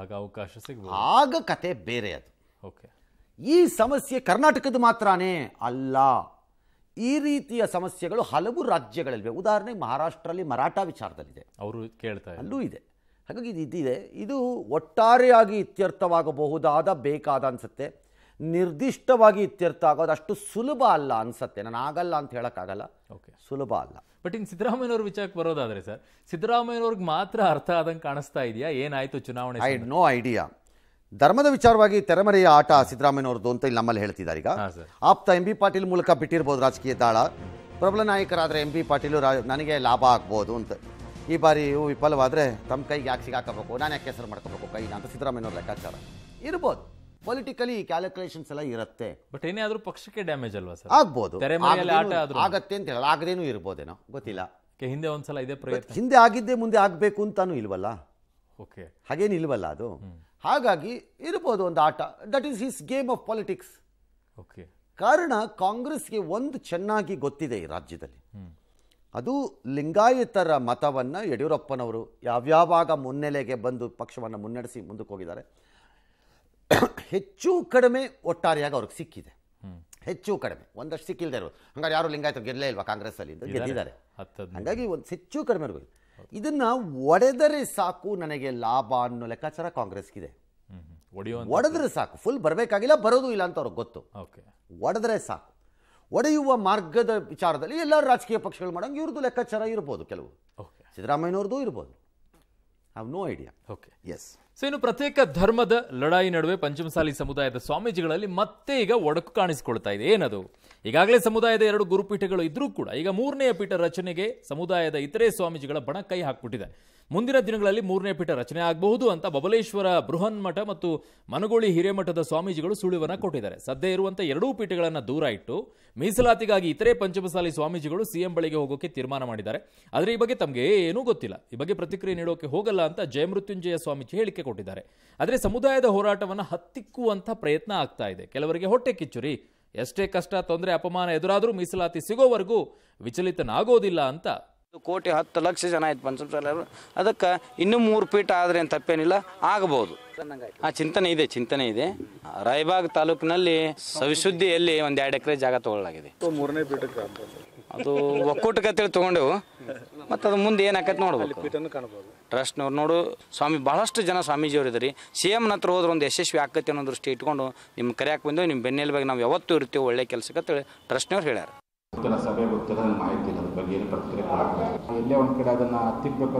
ಆಗ ಅವಕಾಶ ಸಿಗ್ಬೋದು ಆಗ ಕತೆ ಬೇರೆ ಅದು ಓಕೆ ಈ ಸಮಸ್ಯೆ ಕರ್ನಾಟಕದ ಮಾತ್ರನೇ ಅಲ್ಲ ಈ ರೀತಿಯ ಸಮಸ್ಯೆಗಳು ಹಲವು ರಾಜ್ಯಗಳಲ್ಲಿವೆ ಉದಾಹರಣೆಗೆ ಮಹಾರಾಷ್ಟ್ರಲ್ಲಿ ಮರಾಠ ವಿಚಾರದಲ್ಲಿದೆ ಅವರು ಕೇಳ್ತಾರೆ ಅಲ್ಲೂ ಇದೆ ಹಾಗಾಗಿ ಇದು ಇದಿದೆ ಇದು ಒಟ್ಟಾರೆಯಾಗಿ ಇತ್ಯರ್ಥವಾಗಬಹುದಾದ ಬೇಕಾದ ಅನಿಸುತ್ತೆ ನಿರ್ದಿಷ್ಟವಾಗಿ ಇತ್ಯರ್ಥ ಆಗೋದು ಅಷ್ಟು ಸುಲಭ ಅಲ್ಲ ಅನಿಸುತ್ತೆ ನಾನು ಆಗಲ್ಲ ಅಂತ ಹೇಳೋಕ್ಕಾಗಲ್ಲ ಓಕೆ ಸುಲಭ ಅಲ್ಲ ಬಟ್ ಇನ್ನು ಸಿದ್ದರಾಮಯ್ಯನವ್ರ ವಿಚಾರಕ್ಕೆ ಬರೋದಾದರೆ ಸರ್ ಸಿದ್ದರಾಮಯ್ಯನವ್ರಿಗೆ ಮಾತ್ರ ಅರ್ಥ ಆದಂಗೆ ಕಾಣಿಸ್ತಾ ಇದೆಯಾ ಏನಾಯಿತು ಚುನಾವಣೆ ಐ ನೋ ಐಡಿಯಾ ಧರ್ಮದ ವಿಚಾರವಾಗಿ ತೆರೆಮರೆಯ ಆಟ ಸಿದ್ದರಾಮಯ್ಯನವ್ರದ್ದು ಅಂತ ಇಲ್ಲಿ ನಮ್ಮಲ್ಲಿ ಹೇಳ್ತಿದ್ದಾರೆ ಈಗ ಆಪ್ತ ಎಂ ಬಿ ಪಾಟೀಲ್ ಮೂಲಕ ಬಿಟ್ಟಿರ್ಬೋದು ರಾಜಕೀಯ ದಾಳ ಪ್ರಬಲ ನಾಯಕರಾದರೆ ಎಂ ಬಿ ಪಾಟೀಲು ನನಗೆ ಲಾಭ ಆಗ್ಬೋದು ಅಂತ ಈ ಬಾರಿ ಇವು ವಿಫಲವಾದರೆ ತಮ್ಮ ಕೈಗೆ ಯಾಕೆ ಸಿಗಾಕಬೇಕು ನಾನು ಯಾಕೆ ಹೆಸರು ಮಾಡ್ಕೋಬೇಕು ಕೈ ಅಂತ ಸಿದ್ದರಾಮಯ್ಯವ್ರ ಲೆಕ್ಕಾಚಾರ ಇರ್ಬೋದು ಪೊಲಿಟಿಕಲಿ ಕ್ಯಾಲ್ಕುಲೇಷನ್ಸ್ ಎಲ್ಲ ಇರುತ್ತೆ ಬಟ್ ಏನೇ ಪಕ್ಷಕ್ಕೆ ಡ್ಯಾಮೇಜ್ ಅಲ್ವಾ ಸರ್ ಆಗ್ಬೋದು ಆಗತ್ತೆ ಅಂತ ಹೇಳಲ್ಲ ಆಗದೇನು ಇರ್ಬೋದೇನೋ ಗೊತ್ತಿಲ್ಲ ಹಿಂದೆ ಒಂದ್ಸಲ ಇದೆ ಪ್ರಯತ್ನ ಹಿಂದೆ ಆಗಿದ್ದೆ ಮುಂದೆ ಆಗಬೇಕು ಅಂತಾನು ಇಲ್ವಲ್ಲ ಓಕೆ ಹಾಗೇನು ಇಲ್ವಲ್ಲ ಅದು ಹಾಗಾಗಿ ಇರ್ಬೋದು ಒಂದು ಆಟ that is his game of politics okay ಕಾರಣ ಕಾಂಗ್ರೆಸ್ಗೆ ಒಂದು ಚೆನ್ನಾಗಿ ಗೊತ್ತಿದೆ ಈ ರಾಜ್ಯದಲ್ಲಿ ಅದು ಲಿಂಗಾಯತರ ಮತವನ್ನು ಯಡಿಯೂರಪ್ಪನವರು ಯಾವ್ಯಾವಾಗ ಮುನ್ನೆಲೆಗೆ ಬಂದು ಪಕ್ಷವನ್ನು ಮುನ್ನಡೆಸಿ ಮುಂದಕ್ಕೆ ಹೋಗಿದ್ದಾರೆ ಹೆಚ್ಚು ಕಡಿಮೆ ಒಟ್ಟಾರೆಯಾಗಿ ಅವ್ರಿಗೆ ಸಿಕ್ಕಿದೆ ಹೆಚ್ಚು ಕಡಿಮೆ ಒಂದಷ್ಟು ಸಿಕ್ಕಿಲ್ಲದೆ ಇರೋದು ಹಂಗಾರೆ ಯಾರು ಲಿಂಗಾಯತರು ಗೆಲ್ಲೇ ಇಲ್ವಾ ಅಲ್ಲಿ ಗೆದ್ದಿದ್ದಾರೆ ಹಂಗಾಗಿ ಒಂದು ಹೆಚ್ಚು ಕಡಿಮೆ ಇರಬೇಕು ಇದನ್ನ ಒಡೆದರೆ ಸಾಕು ನನಗೆ ಲಾಭ ಅನ್ನೋ ಲೆಕ್ಕಾಚಾರ ಕಾಂಗ್ರೆಸ್ಗಿದೆ ಒಡೆದ್ರೆ ಸಾಕು ಫುಲ್ ಬರಬೇಕಾಗಿಲ್ಲ ಬರೋದು ಇಲ್ಲ ಅಂತ ಅವ್ರಿಗೆ ಗೊತ್ತು ಒಡೆದ್ರೆ ಸಾಕು ಒಡೆಯುವ ಮಾರ್ಗದ ವಿಚಾರದಲ್ಲಿ ಎಲ್ಲ ರಾಜಕೀಯ ಪಕ್ಷಗಳು ಮಾಡೋಂಗ ಇವ್ರದ್ದು ಲೆಕ್ಕಾಚಾರ ಇರ್ಬೋದು ಕೆಲವು ಸಿದ್ದರಾಮಯ್ಯನವ್ರದ್ದು ಇರ್ಬೋದು have no idea okay yes so ಇನ್ನು ಪ್ರತ್ಯೇಕ ಧರ್ಮದ ಲಡಾಯಿ ನಡುವೆ ಪಂಚಮಸಾಲಿ ಸಮುದಾಯದ ಸ್ವಾಮೀಜಿಗಳಲ್ಲಿ ಮತ್ತೆ ಈಗ ಒಡಕು ಕಾಣಿಸಿಕೊಳ್ತಾ ಇದೆ ಏನದು ಈಗಾಗಲೇ ಸಮುದಾಯದ ಎರಡು ಗುರುಪೀಠಗಳು ಇದ್ರೂ ಕೂಡ ಈಗ ಮೂರನೆಯ ಪೀಠ ರಚನೆಗೆ ಸಮುದಾಯದ ಇತರೆ ಸ್ವಾಮೀಜಿಗಳ ಬಣ ಕೈ ಹಾಕ್ಬಿಟ್ಟಿದೆ ಮುಂದಿನ ದಿನಗಳಲ್ಲಿ ಮೂರನೇ ಪೀಠ ರಚನೆ ಆಗಬಹುದು ಅಂತ ಬಬಲೇಶ್ವರ ಬೃಹನ್ಮಠ ಮತ್ತು ಮನಗೋಳಿ ಹಿರೇಮಠದ ಸ್ವಾಮೀಜಿಗಳು ಸುಳಿವನ್ನು ಕೊಟ್ಟಿದ್ದಾರೆ ಸದ್ಯ ಇರುವಂತಹ ಎರಡೂ ಪೀಠಗಳನ್ನು ದೂರ ಇಟ್ಟು ಮೀಸಲಾತಿಗಾಗಿ ಇತರೆ ಪಂಚಮಸಾಲಿ ಸ್ವಾಮೀಜಿಗಳು ಸಿಎಂ ಬಳಿಗೆ ಹೋಗೋಕೆ ತೀರ್ಮಾನ ಮಾಡಿದ್ದಾರೆ ಆದರೆ ಈ ಬಗ್ಗೆ ತಮಗೆ ಏನೂ ಗೊತ್ತಿಲ್ಲ ಈ ಬಗ್ಗೆ ಪ್ರತಿಕ್ರಿಯೆ ನೀಡೋಕೆ ಹೋಗಲ್ಲ ಅಂತ ಜಯಮೃತ್ಯುಂಜಯ ಸ್ವಾಮೀಜಿ ಹೇಳಿಕೆ ಕೊಟ್ಟಿದ್ದಾರೆ ಆದರೆ ಸಮುದಾಯದ ಹೋರಾಟವನ್ನು ಹತ್ತಿಕ್ಕುವಂಥ ಪ್ರಯತ್ನ ಆಗ್ತಾ ಇದೆ ಕೆಲವರಿಗೆ ಹೊಟ್ಟೆ ಕಿಚ್ಚುರಿ ಎಷ್ಟೇ ಕಷ್ಟ ತೊಂದರೆ ಅಪಮಾನ ಎದುರಾದರೂ ಮೀಸಲಾತಿ ಸಿಗೋವರೆಗೂ ವಿಚಲಿತನಾಗೋದಿಲ್ಲ ಅಂತ ಕೋಟಿ ಹತ್ತು ಲಕ್ಷ ಜನ ಆಯ್ತು ಪಂಚಮಸಾಲರು ಅದಕ್ಕೆ ಇನ್ನೂ ಮೂರು ಪೀಠ ಆದ್ರೆ ತಪ್ಪೇನಿಲ್ಲ ಆಗಬಹುದು ಆ ಚಿಂತನೆ ಇದೆ ಚಿಂತನೆ ಇದೆ ರಾಯಬಾಗ್ ತಾಲೂಕಿನಲ್ಲಿ ಸವಿಶುದ್ಧಿಯಲ್ಲಿ ಒಂದ್ ಎರಡು ಎಕರೆ ಜಾಗ ತಗೊಳ್ಳಲಾಗಿದೆ ಮೂರನೇ ಪೀಠಕ್ಕೆ ಅದು ಒಕ್ಕೂಟ ಅಂತೇಳಿ ತಗೊಂಡೆವು ಅದು ಮುಂದೆ ಏನಾಕತ್ತೆ ನೋಡಬೇಕು ಟ್ರಸ್ಟ್ನವ್ರು ನೋಡು ಸ್ವಾಮಿ ಬಹಳಷ್ಟು ಜನ ಸ್ವಾಮೀಜಿಯವರು ಇದ್ರಿ ಸಿ ಎಮ್ನ ಹತ್ರ ಹೋದ್ರೆ ಒಂದು ಯಶಸ್ವಿ ಆಗತ್ತೆ ಅನ್ನೋ ದೃಷ್ಟಿ ಇಟ್ಕೊಂಡು ನಿಮ್ಮ ಕರೆಯಕ್ಕೆ ಬಂದು ನಿಮ್ಮ ಬೆನ್ನೆಲುಬಾಗಿ ನಾವು ಯಾವತ್ತೂ ಇರ್ತೀವಿ ಒಳ್ಳೆ ಕೆಲಸಕ್ಕೆ ಅಂತೇಳಿ ಟ್ರಸ್ಟ್ನವ್ರು ಹೇಳ್ಯಾರ ಸಭೆ ಮಾಹಿತಿ ಇಲ್ಲ ಅದ್ರ ಬಗ್ಗೆ ಏನು ಪ್ರತಿಕ್ರಿಯೆ ಕೊಡಬೇಕು ಎಲ್ಲೇ ಒಂದು ಕಡೆ ಅದನ್ನು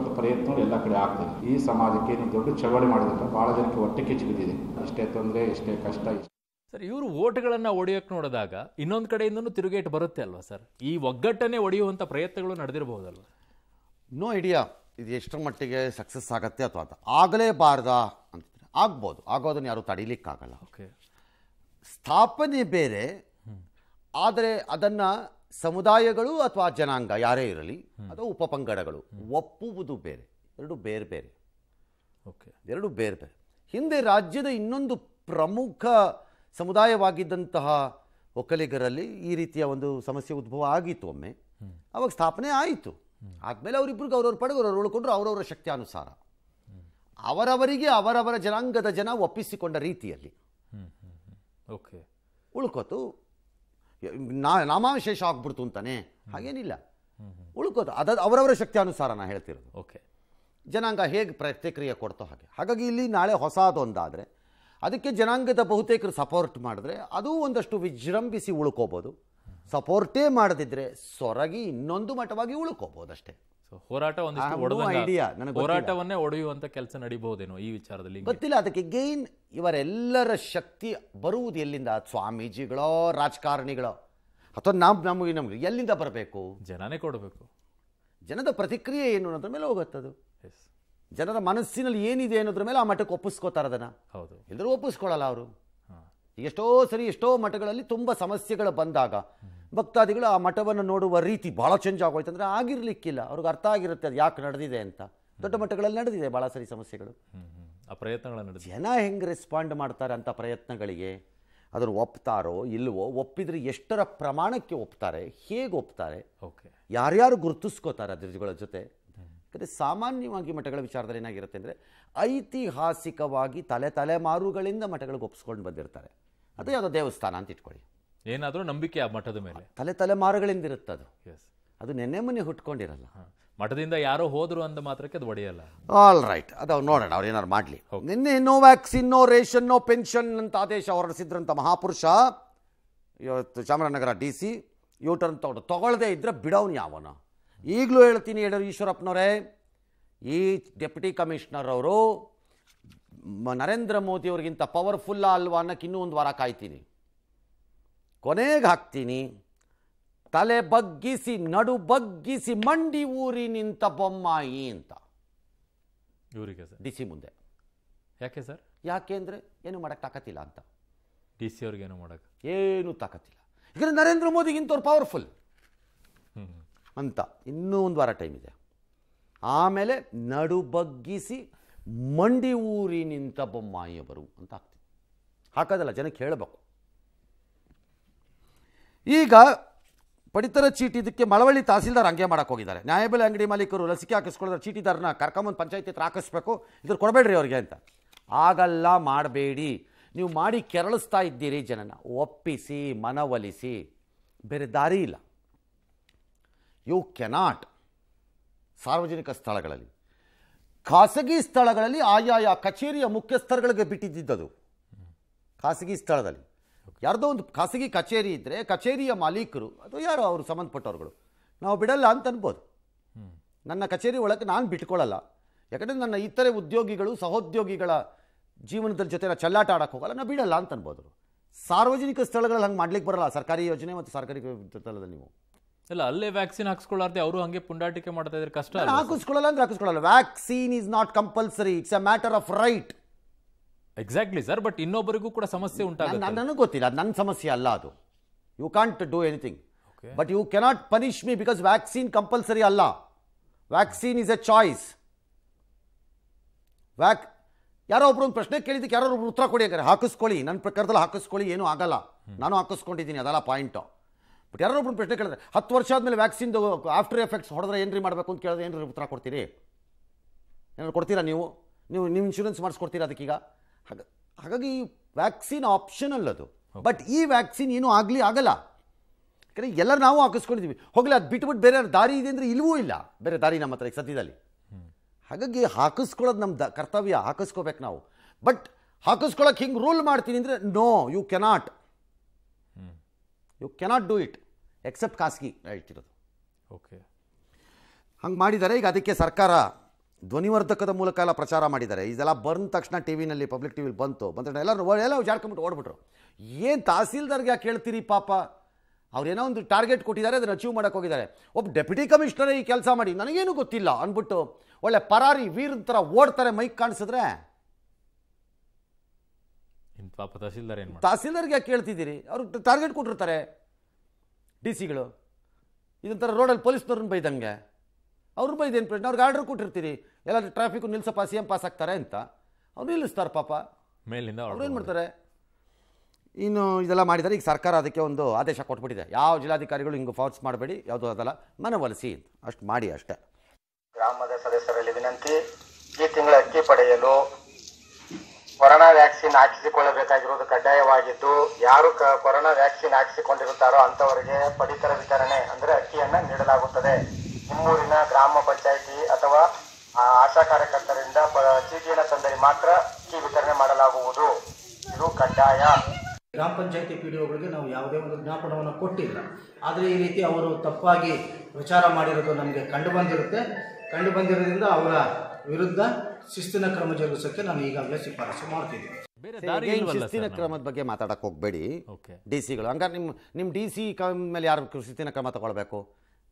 ಅಂತ ಪ್ರಯತ್ನ ಎಲ್ಲ ಕಡೆ ಆಗ್ತದೆ ಈ ಸಮಾಜಕ್ಕೆ ಏನು ದೊಡ್ಡ ಚಳವಳಿ ಮಾಡಿದ್ರೆ ಭಾಳ ಜನಕ್ಕೆ ಹೊಟ್ಟೆ ಕಿಚ್ಚು ಬಿದ್ದಿದೆ ಇಷ್ಟೇ ತೊಂದರೆ ಎಷ್ಟೇ ಕಷ್ಟ ಸರ್ ಇವರು ಓಟ್ಗಳನ್ನು ಒಡೆಯಕ್ಕೆ ನೋಡಿದಾಗ ಇನ್ನೊಂದು ಕಡೆಯಿಂದನೂ ತಿರುಗೇಟು ಬರುತ್ತೆ ಅಲ್ವಾ ಸರ್ ಈ ಒಗ್ಗಟ್ಟನೆ ಒಡೆಯುವಂಥ ಪ್ರಯತ್ನಗಳು ನಡೆದಿರಬಹುದಲ್ವ ನೋ ಐಡಿಯಾ ಇದು ಎಷ್ಟರ ಮಟ್ಟಿಗೆ ಸಕ್ಸಸ್ ಆಗುತ್ತೆ ಅಥವಾ ಅದು ಆಗಲೇಬಾರ್ದ ಅಂತ ಆಗ್ಬೋದು ಆಗೋದನ್ನು ಯಾರೂ ತಡೀಲಿಕ್ಕಾಗಲ್ಲ ಓಕೆ ಸ್ಥಾಪನೆ ಬೇರೆ ಆದರೆ ಅದನ್ನು ಸಮುದಾಯಗಳು ಅಥವಾ ಜನಾಂಗ ಯಾರೇ ಇರಲಿ ಅಥವಾ ಉಪಪಂಗಡಗಳು ಒಪ್ಪುವುದು ಬೇರೆ ಎರಡು ಬೇರೆ ಬೇರೆ ಓಕೆ ಎರಡು ಬೇರೆ ಬೇರೆ ಹಿಂದೆ ರಾಜ್ಯದ ಇನ್ನೊಂದು ಪ್ರಮುಖ ಸಮುದಾಯವಾಗಿದ್ದಂತಹ ಒಕ್ಕಲಿಗರಲ್ಲಿ ಈ ರೀತಿಯ ಒಂದು ಸಮಸ್ಯೆ ಉದ್ಭವ ಆಗಿತ್ತು ಒಮ್ಮೆ ಅವಾಗ ಸ್ಥಾಪನೆ ಆಯಿತು ಆದಮೇಲೆ ಅವರಿಬ್ಬರಿಗೆ ಅವ್ರವ್ರ ಪಡೆಗೆ ಅವ್ರವ್ರು ಉಳ್ಕೊಂಡ್ರು ಅವರವರ ಶಕ್ತಿಯಾನುಸಾರ ಅವರವರಿಗೆ ಅವರವರ ಜನಾಂಗದ ಜನ ಒಪ್ಪಿಸಿಕೊಂಡ ರೀತಿಯಲ್ಲಿ ಓಕೆ ಉಳ್ಕೋತು ನಾ ನಾಮಾವಶೇಷ ಆಗ್ಬಿಡ್ತು ಅಂತಾನೆ ಹಾಗೇನಿಲ್ಲ ಉಳ್ಕೋತು ಅದ ಅವರವರ ಶಕ್ತಿಯಾನುಸಾರ ನಾ ಹೇಳ್ತಿರೋದು ಓಕೆ ಜನಾಂಗ ಹೇಗೆ ಪ್ರತಿಕ್ರಿಯೆ ಕೊಡ್ತೋ ಹಾಗೆ ಹಾಗಾಗಿ ಇಲ್ಲಿ ನಾಳೆ ಹೊಸದೊಂದಾದರೆ ಅದಕ್ಕೆ ಜನಾಂಗದ ಬಹುತೇಕರು ಸಪೋರ್ಟ್ ಮಾಡಿದ್ರೆ ಅದೂ ಒಂದಷ್ಟು ವಿಜೃಂಭಿಸಿ ಉಳ್ಕೋಬೋದು ಸಪೋರ್ಟೇ ಮಾಡದಿದ್ರೆ ಸೊರಗಿ ಇನ್ನೊಂದು ಮಠವಾಗಿ ಉಳ್ಕೋಬಹುದಷ್ಟೇ ಹೋರಾಟ ಐಡಿಯಾ ಹೋರಾಟವನ್ನೇ ಒಡೆಯುವಂತ ಕೆಲಸ ನಡಿಬಹುದೇನೋ ಈ ವಿಚಾರದಲ್ಲಿ ಗೊತ್ತಿಲ್ಲ ಅದಕ್ಕೆ ಗೇನ್ ಇವರೆಲ್ಲರ ಶಕ್ತಿ ಬರುವುದು ಎಲ್ಲಿಂದ ಸ್ವಾಮೀಜಿಗಳೋ ರಾಜಕಾರಣಿಗಳೋ ಅಥವಾ ನಾವು ನಮಗೆ ನಮ್ಗೆ ಎಲ್ಲಿಂದ ಬರಬೇಕು ಜನನೇ ಕೊಡಬೇಕು ಜನದ ಪ್ರತಿಕ್ರಿಯೆ ಏನು ಅನ್ನೋದ್ರ ಮೇಲೆ ಹೋಗುತ್ತದು ಜನರ ಮನಸ್ಸಿನಲ್ಲಿ ಏನಿದೆ ಅನ್ನೋದ್ರ ಮೇಲೆ ಆ ಮಠಕ್ಕೆ ಒಪ್ಪಿಸ್ಕೋತಾರ ಹೌದು ಎಲ್ಲರೂ ಒಪ್ಪಿಸ್ಕೊಳ್ಳಲ್ಲ ಅವರು ಎಷ್ಟೋ ಸರಿ ಎಷ್ಟೋ ಮಠಗಳಲ್ಲಿ ತುಂಬಾ ಸಮಸ್ಯೆಗಳು ಬಂದಾಗ ಭಕ್ತಾದಿಗಳು ಆ ಮಠವನ್ನು ನೋಡುವ ರೀತಿ ಭಾಳ ಚೇಂಜ್ ಆಗೋಯ್ತು ಅಂದರೆ ಆಗಿರಲಿಕ್ಕಿಲ್ಲ ಅವ್ರಿಗೆ ಅರ್ಥ ಆಗಿರುತ್ತೆ ಅದು ಯಾಕೆ ನಡೆದಿದೆ ಅಂತ ದೊಡ್ಡ ಮಠಗಳಲ್ಲಿ ನಡೆದಿದೆ ಭಾಳ ಸರಿ ಸಮಸ್ಯೆಗಳು ಆ ಪ್ರಯತ್ನಗಳ ಜನ ಹೆಂಗೆ ರೆಸ್ಪಾಂಡ್ ಮಾಡ್ತಾರೆ ಅಂತ ಪ್ರಯತ್ನಗಳಿಗೆ ಅದನ್ನು ಒಪ್ತಾರೋ ಇಲ್ಲವೋ ಒಪ್ಪಿದ್ರೆ ಎಷ್ಟರ ಪ್ರಮಾಣಕ್ಕೆ ಒಪ್ತಾರೆ ಹೇಗೆ ಒಪ್ತಾರೆ ಓಕೆ ಯಾರ್ಯಾರು ಗುರುತಿಸ್ಕೋತಾರೆ ಅದ್ರ ಜೊತೆ ಯಾಕಂದರೆ ಸಾಮಾನ್ಯವಾಗಿ ಮಠಗಳ ವಿಚಾರದಲ್ಲಿ ಏನಾಗಿರುತ್ತೆ ಅಂದರೆ ಐತಿಹಾಸಿಕವಾಗಿ ತಲೆ ತಲೆಮಾರುಗಳಿಂದ ಮಠಗಳಿಗೆ ಒಪ್ಪಿಸ್ಕೊಂಡು ಬಂದಿರ್ತಾರೆ ಅದು ಯಾವುದೋ ದೇವಸ್ಥಾನ ಅಂತ ಇಟ್ಕೊಳ್ಳಿ ಏನಾದರೂ ನಂಬಿಕೆ ಆ ಮಠದ ಮೇಲೆ ತಲೆ ತಲೆಮಾರುಗಳಿಂದ ಇರುತ್ತೆ ಅದು ಅದು ನೆನ್ನೆ ಮೊನ್ನೆ ಹುಟ್ಕೊಂಡಿರಲ್ಲ ಮಠದಿಂದ ಯಾರೋ ಹೋದರು ಅಂದ ಮಾತ್ರಕ್ಕೆ ಅದು ಒಡೆಯಲ್ಲ ಆಲ್ ರೈಟ್ ಅದು ನೋಡೋಣ ಅವ್ರು ಏನಾರು ಮಾಡಲಿ ನಿನ್ನೆ no vaccine no ration no pension ಅಂತ ಆದೇಶ ಹೊರಡಿಸಿದ್ರಂಥ ಮಹಾಪುರುಷ ಇವತ್ತು ಚಾಮರಾಜನಗರ ಡಿ ಸಿ ಯೂಟರ್ನ್ ತಗೊಂಡು ತೊಗೊಳ್ಳದೆ ಇದ್ದರೆ ಬಿಡೋನು ಯಾವನ ಈಗಲೂ ಹೇಳ್ತೀನಿ ಹೇಳೋರು ಈಶ್ವರಪ್ಪನವರೇ ಈ ಡೆಪ್ಯುಟಿ ಕಮಿಷನರ್ ಅವರು ನರೇಂದ್ರ ಮೋದಿಯವ್ರಿಗಿಂತ ಪವರ್ಫುಲ್ಲ ಅಲ್ವಾ ಅನ್ನೋಕ್ಕೆ ಇನ್ನೂ ಒಂದು ವಾರ ಕಾಯ್ತೀನಿ ಕೊನೆಗೆ ಹಾಕ್ತೀನಿ ತಲೆ ಬಗ್ಗಿಸಿ ನಡು ಬಗ್ಗಿಸಿ ಮಂಡಿ ಊರಿ ನಿಂತ ಬೊಮ್ಮಾಯಿ ಅಂತ ಇವರಿಗೆ ಸರ್ ಡಿ ಸಿ ಮುಂದೆ ಯಾಕೆ ಸರ್ ಯಾಕೆ ಅಂದರೆ ಏನು ಮಾಡೋಕ್ಕೆ ತಾಕತ್ತಿಲ್ಲ ಅಂತ ಡಿ ಸಿ ಅವ್ರಿಗೆ ಏನು ಮಾಡೋಕ್ಕೆ ಏನೂ ತಾಕತ್ತಿಲ್ಲ ಯಾಕಂದರೆ ನರೇಂದ್ರ ಮೋದಿ ಇಂಥವ್ರು ಪವರ್ಫುಲ್ ಅಂತ ಇನ್ನೂ ಒಂದು ವಾರ ಟೈಮ್ ಇದೆ ಆಮೇಲೆ ನಡು ಬಗ್ಗಿಸಿ ಮಂಡಿ ಊರಿ ನಿಂತ ಬೊಮ್ಮಾಯಿಯವರು ಅಂತ ಹಾಕ್ತೀನಿ ಹಾಕೋದಲ್ಲ ಜನಕ್ಕೆ ಹೇಳಬೇಕು ಈಗ ಪಡಿತರ ಚೀಟಿ ಇದಕ್ಕೆ ಮಳವಳ್ಳಿ ತಹಸೀಲ್ದಾರ್ ಹಂಗೆ ಮಾಡೋಕೆ ಹೋಗಿದ್ದಾರೆ ನ್ಯಾಯಬೆಲೆ ಅಂಗಡಿ ಮಾಲೀಕರು ಲಸಿಕೆ ಹಾಕಿಸ್ಕೊಳ್ಳೋದ್ರೆ ಚೀಟಿದಾರನ ಕರ್ಕೊಂಬಂದು ಪಂಚಾಯತಿ ಹತ್ರ ಹಾಕಿಸ್ಬೇಕು ಇದ್ರ ಕೊಡಬೇಡ್ರಿ ಅವ್ರಿಗೆ ಅಂತ ಆಗಲ್ಲ ಮಾಡಬೇಡಿ ನೀವು ಮಾಡಿ ಕೆರಳಿಸ್ತಾ ಇದ್ದೀರಿ ಜನನ ಒಪ್ಪಿಸಿ ಮನವೊಲಿಸಿ ಬೇರೆ ದಾರಿ ಇಲ್ಲ ಯು ಕೆನಾಟ್ ಸಾರ್ವಜನಿಕ ಸ್ಥಳಗಳಲ್ಲಿ ಖಾಸಗಿ ಸ್ಥಳಗಳಲ್ಲಿ ಆಯಾಯ ಕಚೇರಿಯ ಮುಖ್ಯಸ್ಥರುಗಳಿಗೆ ಬಿಟ್ಟಿದ್ದದು ಖಾಸಗಿ ಸ್ಥಳದಲ್ಲಿ ಯಾರ್ದೋ ಒಂದು ಖಾಸಗಿ ಕಚೇರಿ ಇದ್ದರೆ ಕಚೇರಿಯ ಮಾಲೀಕರು ಅಥವಾ ಯಾರು ಅವರು ಸಂಬಂಧಪಟ್ಟವ್ರುಗಳು ನಾವು ಬಿಡಲ್ಲ ಅಂತ ಅನ್ಬೋದು ನನ್ನ ಕಚೇರಿ ಒಳಗೆ ನಾನು ಬಿಟ್ಕೊಳ್ಳಲ್ಲ ಯಾಕಂದರೆ ನನ್ನ ಇತರೆ ಉದ್ಯೋಗಿಗಳು ಸಹೋದ್ಯೋಗಿಗಳ ಜೀವನದ ಜೊತೆ ನಾನು ಚಲ್ಲಾಟ ಆಡಕ್ಕೆ ಹೋಗಲ್ಲ ನಾನು ಬಿಡಲ್ಲ ಅಂತ ಅನ್ಬೋದು ಸಾರ್ವಜನಿಕ ಸ್ಥಳಗಳಲ್ಲಿ ಹಂಗೆ ಮಾಡ್ಲಿಕ್ಕೆ ಬರಲ್ಲ ಸರ್ಕಾರಿ ಯೋಜನೆ ಮತ್ತು ಸರ್ಕಾರಿ ಸ್ಥಳದಲ್ಲಿ ನೀವು ಇಲ್ಲ ಅಲ್ಲೇ ವ್ಯಾಕ್ಸಿನ್ ಹಾಕಿಸ್ಕೊಳ್ಳಾರ್ದೆ ಅವರು ಹಾಗೆ ಪುಂಡಾಟಿಕೆ ಮಾಡ್ತಾ ಇದ್ರೆ ಕಷ್ಟ ಹಾಕಿಸ್ಕೊಳ್ಳಲ್ಲ ಅಂದ್ರೆ ಹಾಕಿಸ್ಕೊಳ್ಳಲ್ಲ vaccine is not compulsory it's a matter of right exactly sir but ಇನ್ನೊಬ್ಬರಿಗೂ ಕೂಡ ಸಮಸ್ಯೆ ಉಂಟಾಗುತ್ತೆ ನನಗೆ ಗೊತ್ತಿಲ್ಲ ನನ್ನ ಸಮಸ್ಯೆ ಅಲ್ಲ ಅದು you can't do anything but you cannot punish me because vaccine compulsory ಅಲ್ಲ ವ್ಯಾಕ್ಸಿನ್ ಇಸ್ ಎ ಚಾಯ್ಸ್ ವ್ಯಾಕ್ ಯಾರೋ ಒಬ್ಬರು ಒಂದು ಪ್ರಶ್ನೆ ಕೇಳಿದ್ದಕ್ಕೆ ಯಾರೋ ಒಬ್ಬರು ಉತ್ತರ ಕೊಡಿ ಹಾಗಾದ್ರೆ ಹಾಕಿಸ್ಕೊಳ್ಳಿ ನನ್ನ ಪ್ರಕಾರದಲ್ಲಿ ಹಾಕಿಸ್ಕೊಳ್ಳಿ ಏನೂ ಆಗಲ್ಲ ನಾನು ಹಾಕಿಸ್ಕೊಂಡಿದ್ದೀನಿ ಅದಲ್ಲ ಪಾಯಿಂಟು ಬಟ್ ಯಾರೋ ಒಬ್ಬರು ಪ್ರಶ್ನೆ ಕೇಳಿದ್ರೆ ಹತ್ತು ವರ್ಷ ಆದಮೇಲೆ ವ್ಯಾಕ್ಸಿನ್ದು ಆಫ್ಟರ್ ಎಫೆಕ್ಟ್ಸ್ ಹೊಡೆದ್ರೆ ಏನ್ರಿ ಮಾಡಬೇಕು ಅಂತ ಕೇಳಿದ್ರೆ ಏನ್ರಿ ಉತ್ತರ ಕೊಡ್ತೀರಿ ಏನಾದ್ರು ಕೊಡ್ತೀರಾ ನೀವು ನೀವು ನಿಮ್ಮ ಇನ್ಶೂರೆನ್ಸ್ ಮಾಡಿಸ್ಕೊಡ್ತೀರಾ ಅದಕ್ಕೀಗ ಹಾಗಾಗಿ ಈ ವ್ಯಾಕ್ಸಿನ್ ಆಪ್ಷನಲ್ ಅದು ಬಟ್ ಈ ವ್ಯಾಕ್ಸಿನ್ ಏನೂ ಆಗಲಿ ಆಗಲ್ಲ ಯಾಕಂದರೆ ಎಲ್ಲರೂ ನಾವು ಹಾಕಿಸ್ಕೊಂಡಿದ್ದೀವಿ ಹೋಗಲಿ ಅದು ಬಿಟ್ಬಿಟ್ಟು ಬೇರೆ ದಾರಿ ಇದೆ ಅಂದರೆ ಇಲ್ಲವೂ ಇಲ್ಲ ಬೇರೆ ದಾರಿ ನಮ್ಮ ಹತ್ರ ಈಗ ಸದ್ಯದಲ್ಲಿ ಹಾಗಾಗಿ ಹಾಕಿಸ್ಕೊಳ್ಳೋದು ನಮ್ಮ ಕರ್ತವ್ಯ ಹಾಕಿಸ್ಕೋಬೇಕು ನಾವು ಬಟ್ ಹಾಕಿಸ್ಕೊಳಕ್ಕೆ ಹಿಂಗೆ ರೂಲ್ ಮಾಡ್ತೀನಿ ಅಂದರೆ no you cannot you cannot do it except ಖಾಸಗಿ ಹೇಳ್ತಿರೋದು ಓಕೆ ಹಂಗೆ ಮಾಡಿದ್ದಾರೆ ಈಗ ಅದಕ್ಕೆ ಸರ್ಕಾರ ಧ್ವನಿವರ್ಧಕದ ಮೂಲಕ ಎಲ್ಲ ಪ್ರಚಾರ ಮಾಡಿದ್ದಾರೆ ಇದೆಲ್ಲ ಬಂದ ತಕ್ಷಣ ಟಿ ವಿನಲ್ಲಿ ಪಬ್ಲಿಕ್ ಟಿ ವಿಲಿ ಬಂತು ಬಂದ ಎಲ್ಲರೂ ಎಲ್ಲ ಜಾಡ್ಕೊಂಬಿಟ್ಟು ಓಡ್ಬಿಟ್ರು ಏನು ತಹಸೀಲ್ದಾರ್ಗೆ ಯಾಕೆ ಕೇಳ್ತೀರಿ ಪಾಪ ಅವ್ರೇನೋ ಒಂದು ಟಾರ್ಗೆಟ್ ಕೊಟ್ಟಿದ್ದಾರೆ ಅದನ್ನು ಅಚೀವ್ ಮಾಡೋಕೆ ಹೋಗಿದ್ದಾರೆ ಒಬ್ಬ ಡೆಪ್ಯೂಟಿ ಕಮಿಷನರೇ ಈ ಕೆಲಸ ಮಾಡಿ ನನಗೇನು ಗೊತ್ತಿಲ್ಲ ಅಂದ್ಬಿಟ್ಟು ಒಳ್ಳೆ ಪರಾರಿ ವೀರನ ಥರ ಓಡ್ತಾರೆ ಮೈಕ್ ಕಾಣಿಸಿದ್ರೆ ತಹಸೀಲ್ದಾರ್ ಏನು ತಹಸೀಲ್ದಾರ್ಗೆ ಯಾಕೆ ಕೇಳ್ತಿದ್ದೀರಿ ಅವ್ರು ಟಾರ್ಗೆಟ್ ಕೊಟ್ಟಿರ್ತಾರೆ ಡಿ ಸಿಗಳು ಇದೊಂಥರ ರೋಡಲ್ಲಿ ಪೊಲೀಸ್ನವ್ರನ್ನ ಬೈದಂಗೆ ಅವ್ರ ಬೈದೇನು ಪ್ರಶ್ನೆ ಅವ್ರಿಗೆ ಆರ್ಡರ್ ಕೊಟ್ಟಿರ್ತೀರಿ ಎಲ್ಲ ಟ್ರಾಫಿಕ್ ನಿಲ್ಸಪ್ಪ ಸಿ ಎಂ ಪಾಸ್ ಆಗ್ತಾರೆ ಅಂತ ಅವ್ರು ನಿಲ್ಲಿಸ್ತಾರೆ ಪಾಪ ಮೇಲಿಂದ ಅವ್ರು ಏನು ಮಾಡ್ತಾರೆ ಇನ್ನು ಇದೆಲ್ಲ ಮಾಡಿದ್ದಾರೆ ಈಗ ಸರ್ಕಾರ ಅದಕ್ಕೆ ಒಂದು ಆದೇಶ ಕೊಟ್ಬಿಟ್ಟಿದೆ ಯಾವ ಜಿಲ್ಲಾಧಿಕಾರಿಗಳು ಹಿಂಗೆ ಫೋರ್ಸ್ ಮಾಡಬೇಡಿ ಯಾವುದೂ ಅದಲ್ಲ ಮನವೊಲಿಸಿ ಅಷ್ಟು ಮಾಡಿ ಅಷ್ಟೇ ಗ್ರಾಮದ ಸದಸ್ಯರಲ್ಲಿ ವಿನಂತಿ ಈ ತಿಂಗಳ ಅಕ್ಕಿ ಪಡೆಯಲು ಕೊರೋನಾ ವ್ಯಾಕ್ಸಿನ್ ಹಾಕಿಸಿಕೊಳ್ಳಬೇಕಾಗಿರುವುದು ಕಡ್ಡಾಯವಾಗಿದ್ದು ಯಾರು ಕೊರೋನಾ ವ್ಯಾಕ್ಸಿನ್ ಹಾಕಿಸಿಕೊಂಡಿರುತ್ತಾರೋ ಅಂತವರಿಗೆ ಪಡಿತರ ವಿತರಣೆ ಅಂದರೆ ಅಕ್ಕಿಯನ್ನು ನೀಡಲಾಗುತ್ತದೆ ನಿಮ್ಮೂರಿನ ಗ್ರಾಮ ಪಂಚಾಯಿತಿ ಅಥವಾ ಆಶಾ ಕಾರ್ಯಕರ್ತರಿಂದ ಚೀಟಿಯನ್ನು ತಂದರೆ ಮಾತ್ರ ಈ ವಿತರಣೆ ಮಾಡಲಾಗುವುದು ಇದು ಕಡ್ಡಾಯ ಗ್ರಾಮ ಪಂಚಾಯಿತಿ ಪಿ ಡಿ ಒಗಳಿಗೆ ನಾವು ಯಾವುದೇ ಒಂದು ಜ್ಞಾಪನವನ್ನು ಕೊಟ್ಟಿಲ್ಲ ಆದರೆ ಈ ರೀತಿ ಅವರು ತಪ್ಪಾಗಿ ವಿಚಾರ ಮಾಡಿರೋದು ನಮಗೆ ಕಂಡು ಬಂದಿರುತ್ತೆ ಕಂಡು ಬಂದಿರೋದ್ರಿಂದ ಅವರ ವಿರುದ್ಧ ಶಿಸ್ತಿನ ಕ್ರಮ ಜರುಗಿಸೋಕ್ಕೆ ನಾನು ಈಗಾಗಲೇ ಶಿಫಾರಸು ಮಾಡ್ತಿದ್ದೀನಿ ಶಿಸ್ತಿನ ಕ್ರಮದ ಬಗ್ಗೆ ಮಾತಾಡಕ್ಕೆ ಹೋಗಬೇಡಿ ಡಿ ಸಿಗಳು ಹಂಗಾರೆ ನಿಮ್ಮ ನಿಮ್ಮ ಡಿ ಸಿ ಮೇಲೆ ಯಾರು ಶಿಸ್ತಿನ ಕ್ರಮ ತಗೊಳ್ಬೇಕು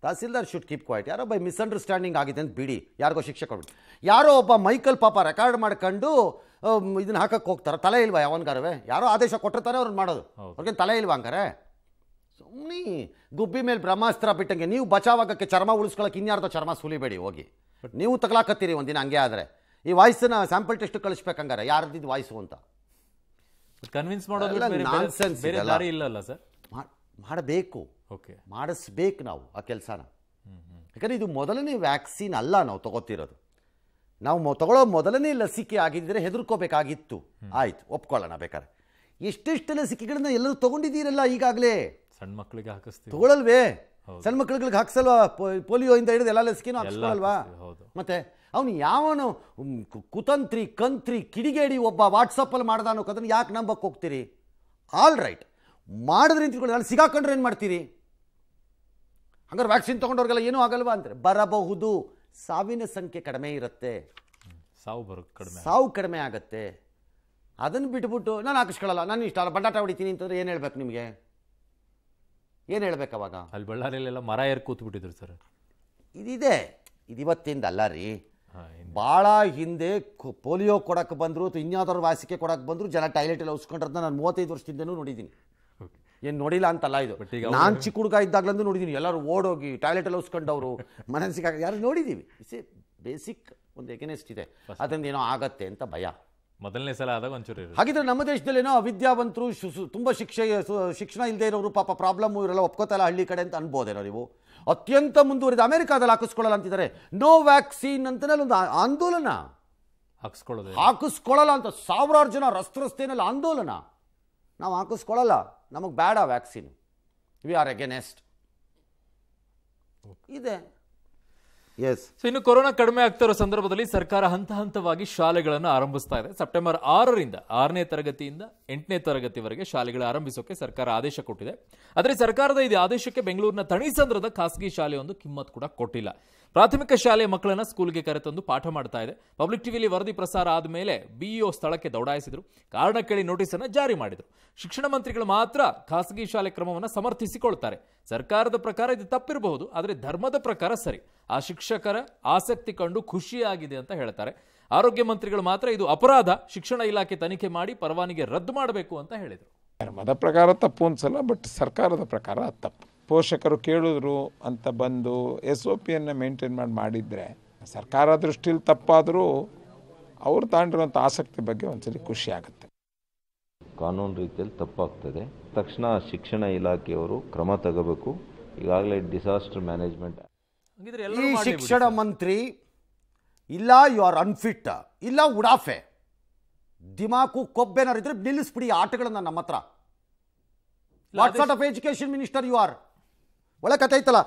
ತಹಸೀಲ್ದಾರ್ ಶುಡ್ ಕೀಪ್ ಕ್ವೈಟ್ ಯಾರೋ ಬೈ ಮಿಸ್ಅಂಡರ್ಸ್ಟ್ಯಾಂಡಿಂಗ್ ಆಗಿದೆ ಅಂತ ಬಿಡಿ ಯಾರಿಗೋ ಶಿಕ್ಷೆ ಯಾರೋ ಒಬ್ಬ ಮೈಕಲ್ ಪಾಪ ರೆಕಾರ್ಡ್ ಮಾಡ್ಕೊಂಡು ಇದನ್ನ ಹಾಕಕ್ಕೆ ಹೋಗ್ತಾರೆ ತಲೆ ಇಲ್ವಾ ಯಾವನ್ಗಾರವೇ ಯಾರೋ ಆದೇಶ ಕೊಟ್ಟಿರ್ತಾರೆ ಅವ್ರನ್ನ ಮಾಡೋದು ಅವ್ರಿಗೆ ತಲೆ ಇಲ್ವಾ ಹಂಗಾರೆ ಸುಮ್ಮನೆ ಗುಬ್ಬಿ ಮೇಲೆ ಬ್ರಹ್ಮಾಸ್ತ್ರ ಬಿಟ್ಟಂಗೆ ನೀವು ಬಚಾವಾಗಕ್ಕೆ ಚರ್ಮ ಉಳಿಸ್ಕೊಳಕ್ಕೆ ಇನ್ಯಾರ್ದೋ ಚರ್ಮ ಸುಲಿಬೇಡಿ ಹೋಗಿ ನೀವು ತಗಲಾಕತ್ತೀರಿ ಒಂದಿನ ಹಂಗೆ ಆದರೆ ಈ ವಾಯ್ಸನ್ನ ಸ್ಯಾಂಪಲ್ ಟೆಸ್ಟ್ ಕಳಿಸ್ಬೇಕಂಗಾರೆ ಯಾರ್ದಿದ್ದು ವಾಯ್ಸು ಅಂತ ಕನ್ವಿನ್ಸ್ ಮಾಡೋದು ನಾನ್ಸೆನ್ಸ್ ಬೇರೆ ದಾರಿ ಇಲ್ಲಲ್ಲ ಸರ್ ಮಾಡಬೇಕು ಓಕೆ ಮಾಡಿಸ್ಬೇಕು ನಾವು ಆ ಕೆಲಸನ ಯಾಕಂದರೆ ಇದು ಮೊದಲನೇ ವ್ಯಾಕ್ಸಿನ್ ಅಲ್ಲ ನಾವು ತಗೋತಿರೋದು ನಾವು ತಗೊಳ್ಳೋ ಮೊದಲನೇ ಲಸಿಕೆ ಆಗಿದ್ದರೆ ಹೆದರ್ಕೋಬೇಕಾಗಿತ್ತು ಆಯಿತು ಒಪ್ಕೊಳ್ಳೋಣ ಬೇಕಾದ್ರೆ ಎಷ್ಟೆಷ್ಟು ಲಸಿಕೆಗಳನ್ನ ಎಲ್ಲರೂ ತೊಗೊಂಡಿದ್ದೀರಲ್ಲ ಈಗಾಗಲೇ ಸಣ್ಣ ಮಕ್ಕಳಿಗೆ ಹಾಕಿಸ್ತೀವಿ ತಗೊಳ್ಳಲ್ವೇ ಸಣ್ಣ ಮಕ್ಕಳಿಗೆ ಹಾಕ್ಸಲ್ವಾ ಪೋಲಿಯೋಯಿಂದ ಹಿಡಿದು ಎಲ್ಲ ಲಸಿಕೆನೂ ಹೌದು ಮತ್ತೆ ಅವನು ಯಾವನು ಕುತಂತ್ರಿ ಕಂತ್ರಿ ಕಿಡಿಗೇಡಿ ಒಬ್ಬ ವಾಟ್ಸಪ್ಪಲ್ಲಿ ಮಾಡ್ದ ಅನ್ನೋದನ್ನು ಯಾಕೆ ನಂಬಕ್ಕೆ ಹೋಗ್ತೀರಿ ಆಲ್ ರೈಟ್ ಮಾಡಿದ್ರೆ ತಿಳ್ಕೊಂಡು ನಾನು ಸಿಗಾಕೊಂಡ್ರೆ ಏನು ಮಾಡ್ತೀರಿ ಹಂಗಾರೆ ವ್ಯಾಕ್ಸಿನ್ ತೊಗೊಂಡವ್ರಿಗೆಲ್ಲ ಏನೂ ಆಗಲ್ವಾ ಅಂದರೆ ಬರಬಹುದು ಸಾವಿನ ಸಂಖ್ಯೆ ಕಡಿಮೆ ಇರುತ್ತೆ ಸಾವು ಬರೋ ಕಡಿಮೆ ಸಾವು ಕಡಿಮೆ ಆಗುತ್ತೆ ಅದನ್ನು ಬಿಟ್ಬಿಟ್ಟು ನಾನು ಹಾಕಿಸ್ಕೊಳ್ಳಲ್ಲ ನಾನು ಇಷ್ಟ ಅಲ್ಲ ಬಂಡಾಟ ಹೊಡಿತೀನಿ ಅಂತಂದ್ರೆ ಏನು ಹೇಳ್ಬೇಕು ನಿಮಗೆ ಏನು ಹೇಳ್ಬೇಕು ಅವಾಗ ಅಲ್ಲಿ ಬಳ್ಳಾರಿಯಲ್ಲೆಲ್ಲ ಮರ ಏರ್ ಕೂತ್ಬಿಟ್ಟಿದ್ರು ಸರ್ ಇದಿದೆ ಇದು ಇವತ್ತಿಂದ ಅಲ್ಲ ರೀ ಭಾಳ ಹಿಂದೆ ಪೋಲಿಯೋ ಕೊಡಕ್ಕೆ ಬಂದರು ಅಥವಾ ಇನ್ಯಾವುದಾದ್ರು ವಾಸಿಕೆ ಕೊಡಕ್ಕೆ ಬಂದರು ಜನ ಟಾಯ್ಲೆಟಲ್ಲಿ ಉಸ್ಕೊಂಡ್ರದನ್ನ ನಾನು ಮೂವತ್ತೈದು ವರ್ಷದಿಂದನೂ ನೋಡಿದ್ದೀನಿ ಏನು ನೋಡಿಲ್ಲ ಅಂತಲ್ಲ ಇದು ನಾನು ಚಿಕ್ಕ ಹುಡುಗ ಇದ್ದಾಗಲಂದು ನೋಡಿದ್ದೀನಿ ಎಲ್ಲರೂ ಓಡೋಗಿ ಟಾಯ್ಲೆಟಲ್ಲಿ ಉಸ್ಕೊಂಡವರು ಮನಸ್ಸಿಗೆ ಯಾರು ನೋಡಿದ್ದೀವಿ ಇಸ್ ಎ ಬೇಸಿಕ್ ಒಂದು ಎಗೇನೆಸ್ಟ್ ಇದೆ ಅದರಿಂದ ಏನೋ ಆಗತ್ತೆ ಅಂತ ಭಯ ಮೊದಲನೇ ಸಲ ಆದಾಗ ಒಂಚೂರು ಹಾಗಿದ್ರೆ ನಮ್ಮ ದೇಶದಲ್ಲಿ ಏನೋ ಅವಿದ್ಯಾವಂತರು ತುಂಬ ಶಿಕ್ಷೆ ಶಿಕ್ಷಣ ಇಲ್ಲದೆ ಇರೋರು ಪಾಪ ಪ್ರಾಬ್ಲಮ್ ಇವರೆಲ್ಲ ಒಪ್ಕೋತಲ್ಲ ಹಳ್ಳಿ ಕಡೆ ಅಂತ ಅನ್ಬೋದೇನೋ ನೀವು ಅತ್ಯಂತ ಮುಂದುವರಿದ ಅಮೆರಿಕಾದಲ್ಲಿ ಹಾಕಿಸ್ಕೊಳ್ಳಲ್ಲ ಅಂತಿದ್ದಾರೆ ನೋ ವ್ಯಾಕ್ಸಿನ್ ಅಂತಲೇ ಒಂದು ಆಂದೋಲನ ಹಾಕಿಸ್ಕೊಳ್ಳೋದು ಹಾಕಿಸ್ಕೊಳ್ಳಲ್ಲ ಅಂತ ಸಾವಿರಾರು ಜನ ರಸ್ತೆ ರಸ್ತೆನಲ್ಲಿ ಆಂದೋಲನ ನಾವು ಹಾಕಿಸ್ಕೊಳ್ಳಲ್ಲ ನಮಗೆ ಬೇಡ ವ್ಯಾಕ್ಸಿನ್ ವಿ ಆರ್ ಅಗೇನೆಸ್ಟ್ ಇದೆ ಸೊ ಇನ್ನು ಕೊರೋನಾ ಕಡಿಮೆ ಆಗ್ತಿರೋ ಸಂದರ್ಭದಲ್ಲಿ ಸರ್ಕಾರ ಹಂತ ಹಂತವಾಗಿ ಶಾಲೆಗಳನ್ನು ಆರಂಭಿಸ್ತಾ ಇದೆ ಸೆಪ್ಟೆಂಬರ್ ಆರರಿಂದ ಆರನೇ ತರಗತಿಯಿಂದ ಎಂಟನೇ ತರಗತಿವರೆಗೆ ಶಾಲೆಗಳು ಆರಂಭಿಸೋಕೆ ಸರ್ಕಾರ ಆದೇಶ ಕೊಟ್ಟಿದೆ ಆದರೆ ಸರ್ಕಾರದ ಇದು ಆದೇಶಕ್ಕೆ ಬೆಂಗಳೂರಿನ ತಣಿಸಂದ್ರದ ಖಾಸಗಿ ಶಾಲೆಯೊಂದು ಕಿಮ್ಮತ್ ಕೂಡ ಕೊಟ್ಟಿಲ್ಲ ಪ್ರಾಥಮಿಕ ಶಾಲೆ ಮಕ್ಕಳನ್ನ ಸ್ಕೂಲ್ಗೆ ಕರೆತಂದು ಪಾಠ ಮಾಡ್ತಾ ಇದೆ ಪಬ್ಲಿಕ್ ಟಿವಿಯಲ್ಲಿ ವರದಿ ಪ್ರಸಾರ ಆದ ಮೇಲೆ ಬಿಇಒ ಸ್ಥಳಕ್ಕೆ ದೌಡಾಯಿಸಿದ್ರು ಕಾರಣ ಕೇಳಿ ನೋಟಿಸ್ ಅನ್ನು ಜಾರಿ ಮಾಡಿದರು ಶಿಕ್ಷಣ ಮಂತ್ರಿಗಳು ಮಾತ್ರ ಖಾಸಗಿ ಶಾಲೆ ಕ್ರಮವನ್ನು ಸಮರ್ಥಿಸಿಕೊಳ್ತಾರೆ ಸರ್ಕಾರದ ಪ್ರಕಾರ ಇದು ತಪ್ಪಿರಬಹುದು ಆದರೆ ಧರ್ಮದ ಪ್ರಕಾರ ಸರಿ ಆ ಶಿಕ್ಷಕರ ಆಸಕ್ತಿ ಕಂಡು ಖುಷಿಯಾಗಿದೆ ಅಂತ ಹೇಳ್ತಾರೆ ಆರೋಗ್ಯ ಮಂತ್ರಿಗಳು ಮಾತ್ರ ಇದು ಅಪರಾಧ ಶಿಕ್ಷಣ ಇಲಾಖೆ ತನಿಖೆ ಮಾಡಿ ಪರವಾನಿಗೆ ರದ್ದು ಮಾಡಬೇಕು ಅಂತ ಹೇಳಿದರು ಧರ್ಮದ ಪ್ರಕಾರ ತಪ್ಪು ಅನ್ಸಲ್ಲ ಬಟ್ ಸರ್ಕಾರದ ಪ್ರಕಾರ ತಪ್ಪು ಪೋಷಕರು ಕೇಳಿದ್ರು ಅಂತ ಬಂದು ಎಸ್ ಒ ಪಿಯನ್ನು ಮೇಂಟೈನ್ ಮಾಡಿ ಮಾಡಿದರೆ ಸರ್ಕಾರ ದೃಷ್ಟಿಯಲ್ಲಿ ತಪ್ಪಾದರೂ ಅವರು ತಾಂಡಿರುವಂಥ ಆಸಕ್ತಿ ಬಗ್ಗೆ ಒಂದ್ಸಲಿ ಖುಷಿ ಆಗುತ್ತೆ ಕಾನೂನು ರೀತಿಯಲ್ಲಿ ತಪ್ಪಾಗ್ತದೆ ತಕ್ಷಣ ಶಿಕ್ಷಣ ಇಲಾಖೆಯವರು ಕ್ರಮ ತಗೋಬೇಕು ಈಗಾಗಲೇ ಡಿಸಾಸ್ಟರ್ ಮ್ಯಾನೇಜ್ಮೆಂಟ್ ಈ ಶಿಕ್ಷಣ ಮಂತ್ರಿ ಇಲ್ಲ ಯು ಆರ್ ಅನ್ಫಿಟ್ ಇಲ್ಲ ಉಡಾಫೆ ದಿಮಾಕು ಕೊಬ್ಬೇನಾರು ಇದ್ರೆ ನಿಲ್ಲಿಸ್ಬಿಡಿ ಆಟಗಳನ್ನ ನಮ್ಮ ಹತ್ರ of education minister you are ಒಳ್ಳೆ ಕಥೆ ಐತಲ್ಲ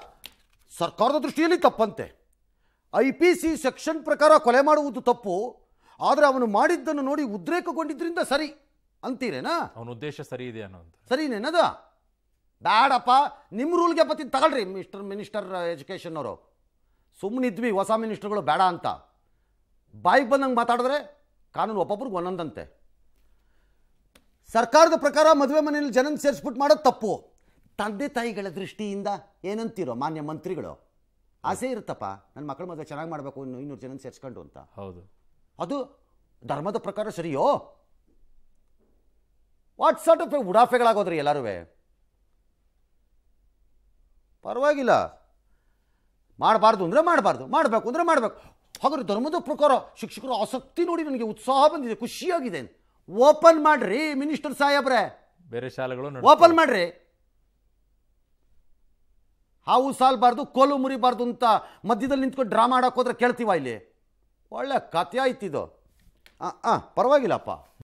ಸರ್ಕಾರದ ದೃಷ್ಟಿಯಲ್ಲಿ ತಪ್ಪಂತೆ ಐ ಪಿ ಸಿ ಸೆಕ್ಷನ್ ಪ್ರಕಾರ ಕೊಲೆ ಮಾಡುವುದು ತಪ್ಪು ಆದರೆ ಅವನು ಮಾಡಿದ್ದನ್ನು ನೋಡಿ ಉದ್ರೇಕಗೊಂಡಿದ್ದರಿಂದ ಸರಿ ಅಂತೀರೇನಾ ಅವನ ಉದ್ದೇಶ ಸರಿ ಇದೆ ಅನ್ನೋ ಸರಿನೇನದ ಬ್ಯಾಡಪ್ಪ ನಿಮ್ಮ ರೂಲ್ಗೆ ಪತ್ತಿ ತಗೊಳ್ರಿ ಮಿಸ್ಟರ್ ಮಿನಿಸ್ಟರ್ ಎಜುಕೇಷನ್ ಅವರು ಸುಮ್ಮನಿದ್ವಿ ಹೊಸ ಮಿನಿಸ್ಟರ್ಗಳು ಬೇಡ ಅಂತ ಬಾಯಿಗೆ ಬಂದಂಗೆ ಮಾತಾಡಿದ್ರೆ ಕಾನೂನು ಒಬ್ಬೊಬ್ರಿಗೆ ಒಂದೊಂದಂತೆ ಸರ್ಕಾರದ ಪ್ರಕಾರ ಮದುವೆ ಮನೆಯಲ್ಲಿ ಜನನ ಸೇರಿಸ್ಬಿಟ್ಟು ಮಾಡೋದು ತಪ್ಪು ತಂದೆ ತಾಯಿಗಳ ದೃಷ್ಟಿಯಿಂದ ಏನಂತೀರೋ ಮಾನ್ಯ ಮಂತ್ರಿಗಳು ಆಸೆ ಇರುತ್ತಪ್ಪ ನನ್ನ ಮಕ್ಕಳ ಮದುವೆ ಚೆನ್ನಾಗಿ ಮಾಡಬೇಕು ಇನ್ನೂ ಇನ್ನೂರು ಜನ ಸೇರಿಸ್ಕೊಂಡು ಅಂತ ಹೌದು ಅದು ಧರ್ಮದ ಪ್ರಕಾರ ಸರಿಯೋ ವಾಟ್ ಸಾರ್ಟ್ ಆಫ್ ಉಡಾಫೆಗಳಾಗೋದ್ರಿ ಎಲ್ಲರೂ ಪರವಾಗಿಲ್ಲ ಮಾಡಬಾರ್ದು ಅಂದರೆ ಮಾಡಬಾರ್ದು ಮಾಡಬೇಕು ಅಂದರೆ ಮಾಡಬೇಕು ಹಾಗಾದ್ರೆ ಧರ್ಮದ ಪ್ರಕಾರ ಶಿಕ್ಷಕರು ಆಸಕ್ತಿ ನೋಡಿ ನನಗೆ ಉತ್ಸಾಹ ಬಂದಿದೆ ಖುಷಿಯಾಗಿದೆ ಓಪನ್ ಮಾಡ್ರಿ ಮಿನಿಸ್ಟರ್ ಸಾಹೇಬ್ರೆ ಬೇರೆ ಶಾಲೆಗಳು ಓಪನ್ ಮಾಡ್ರಿ ಹಾವು ಸಾಲ್ಬಾರ್ದು ಕೋಲು ಮುರಿಬಾರ್ದು ಅಂತ ಮಧ್ಯದಲ್ಲಿ ನಿಂತ್ಕೊಂಡು ಡ್ರಾಮಾ ಹೋದ್ರೆ ಕೇಳ್ತೀವ ಇಲ್ಲಿ ಒಳ್ಳೆ ಕಥೆ ಆಯ್ತಿದು ಹಾಂ ಹಾಂ ಪರವಾಗಿಲ್ಲಪ್ಪ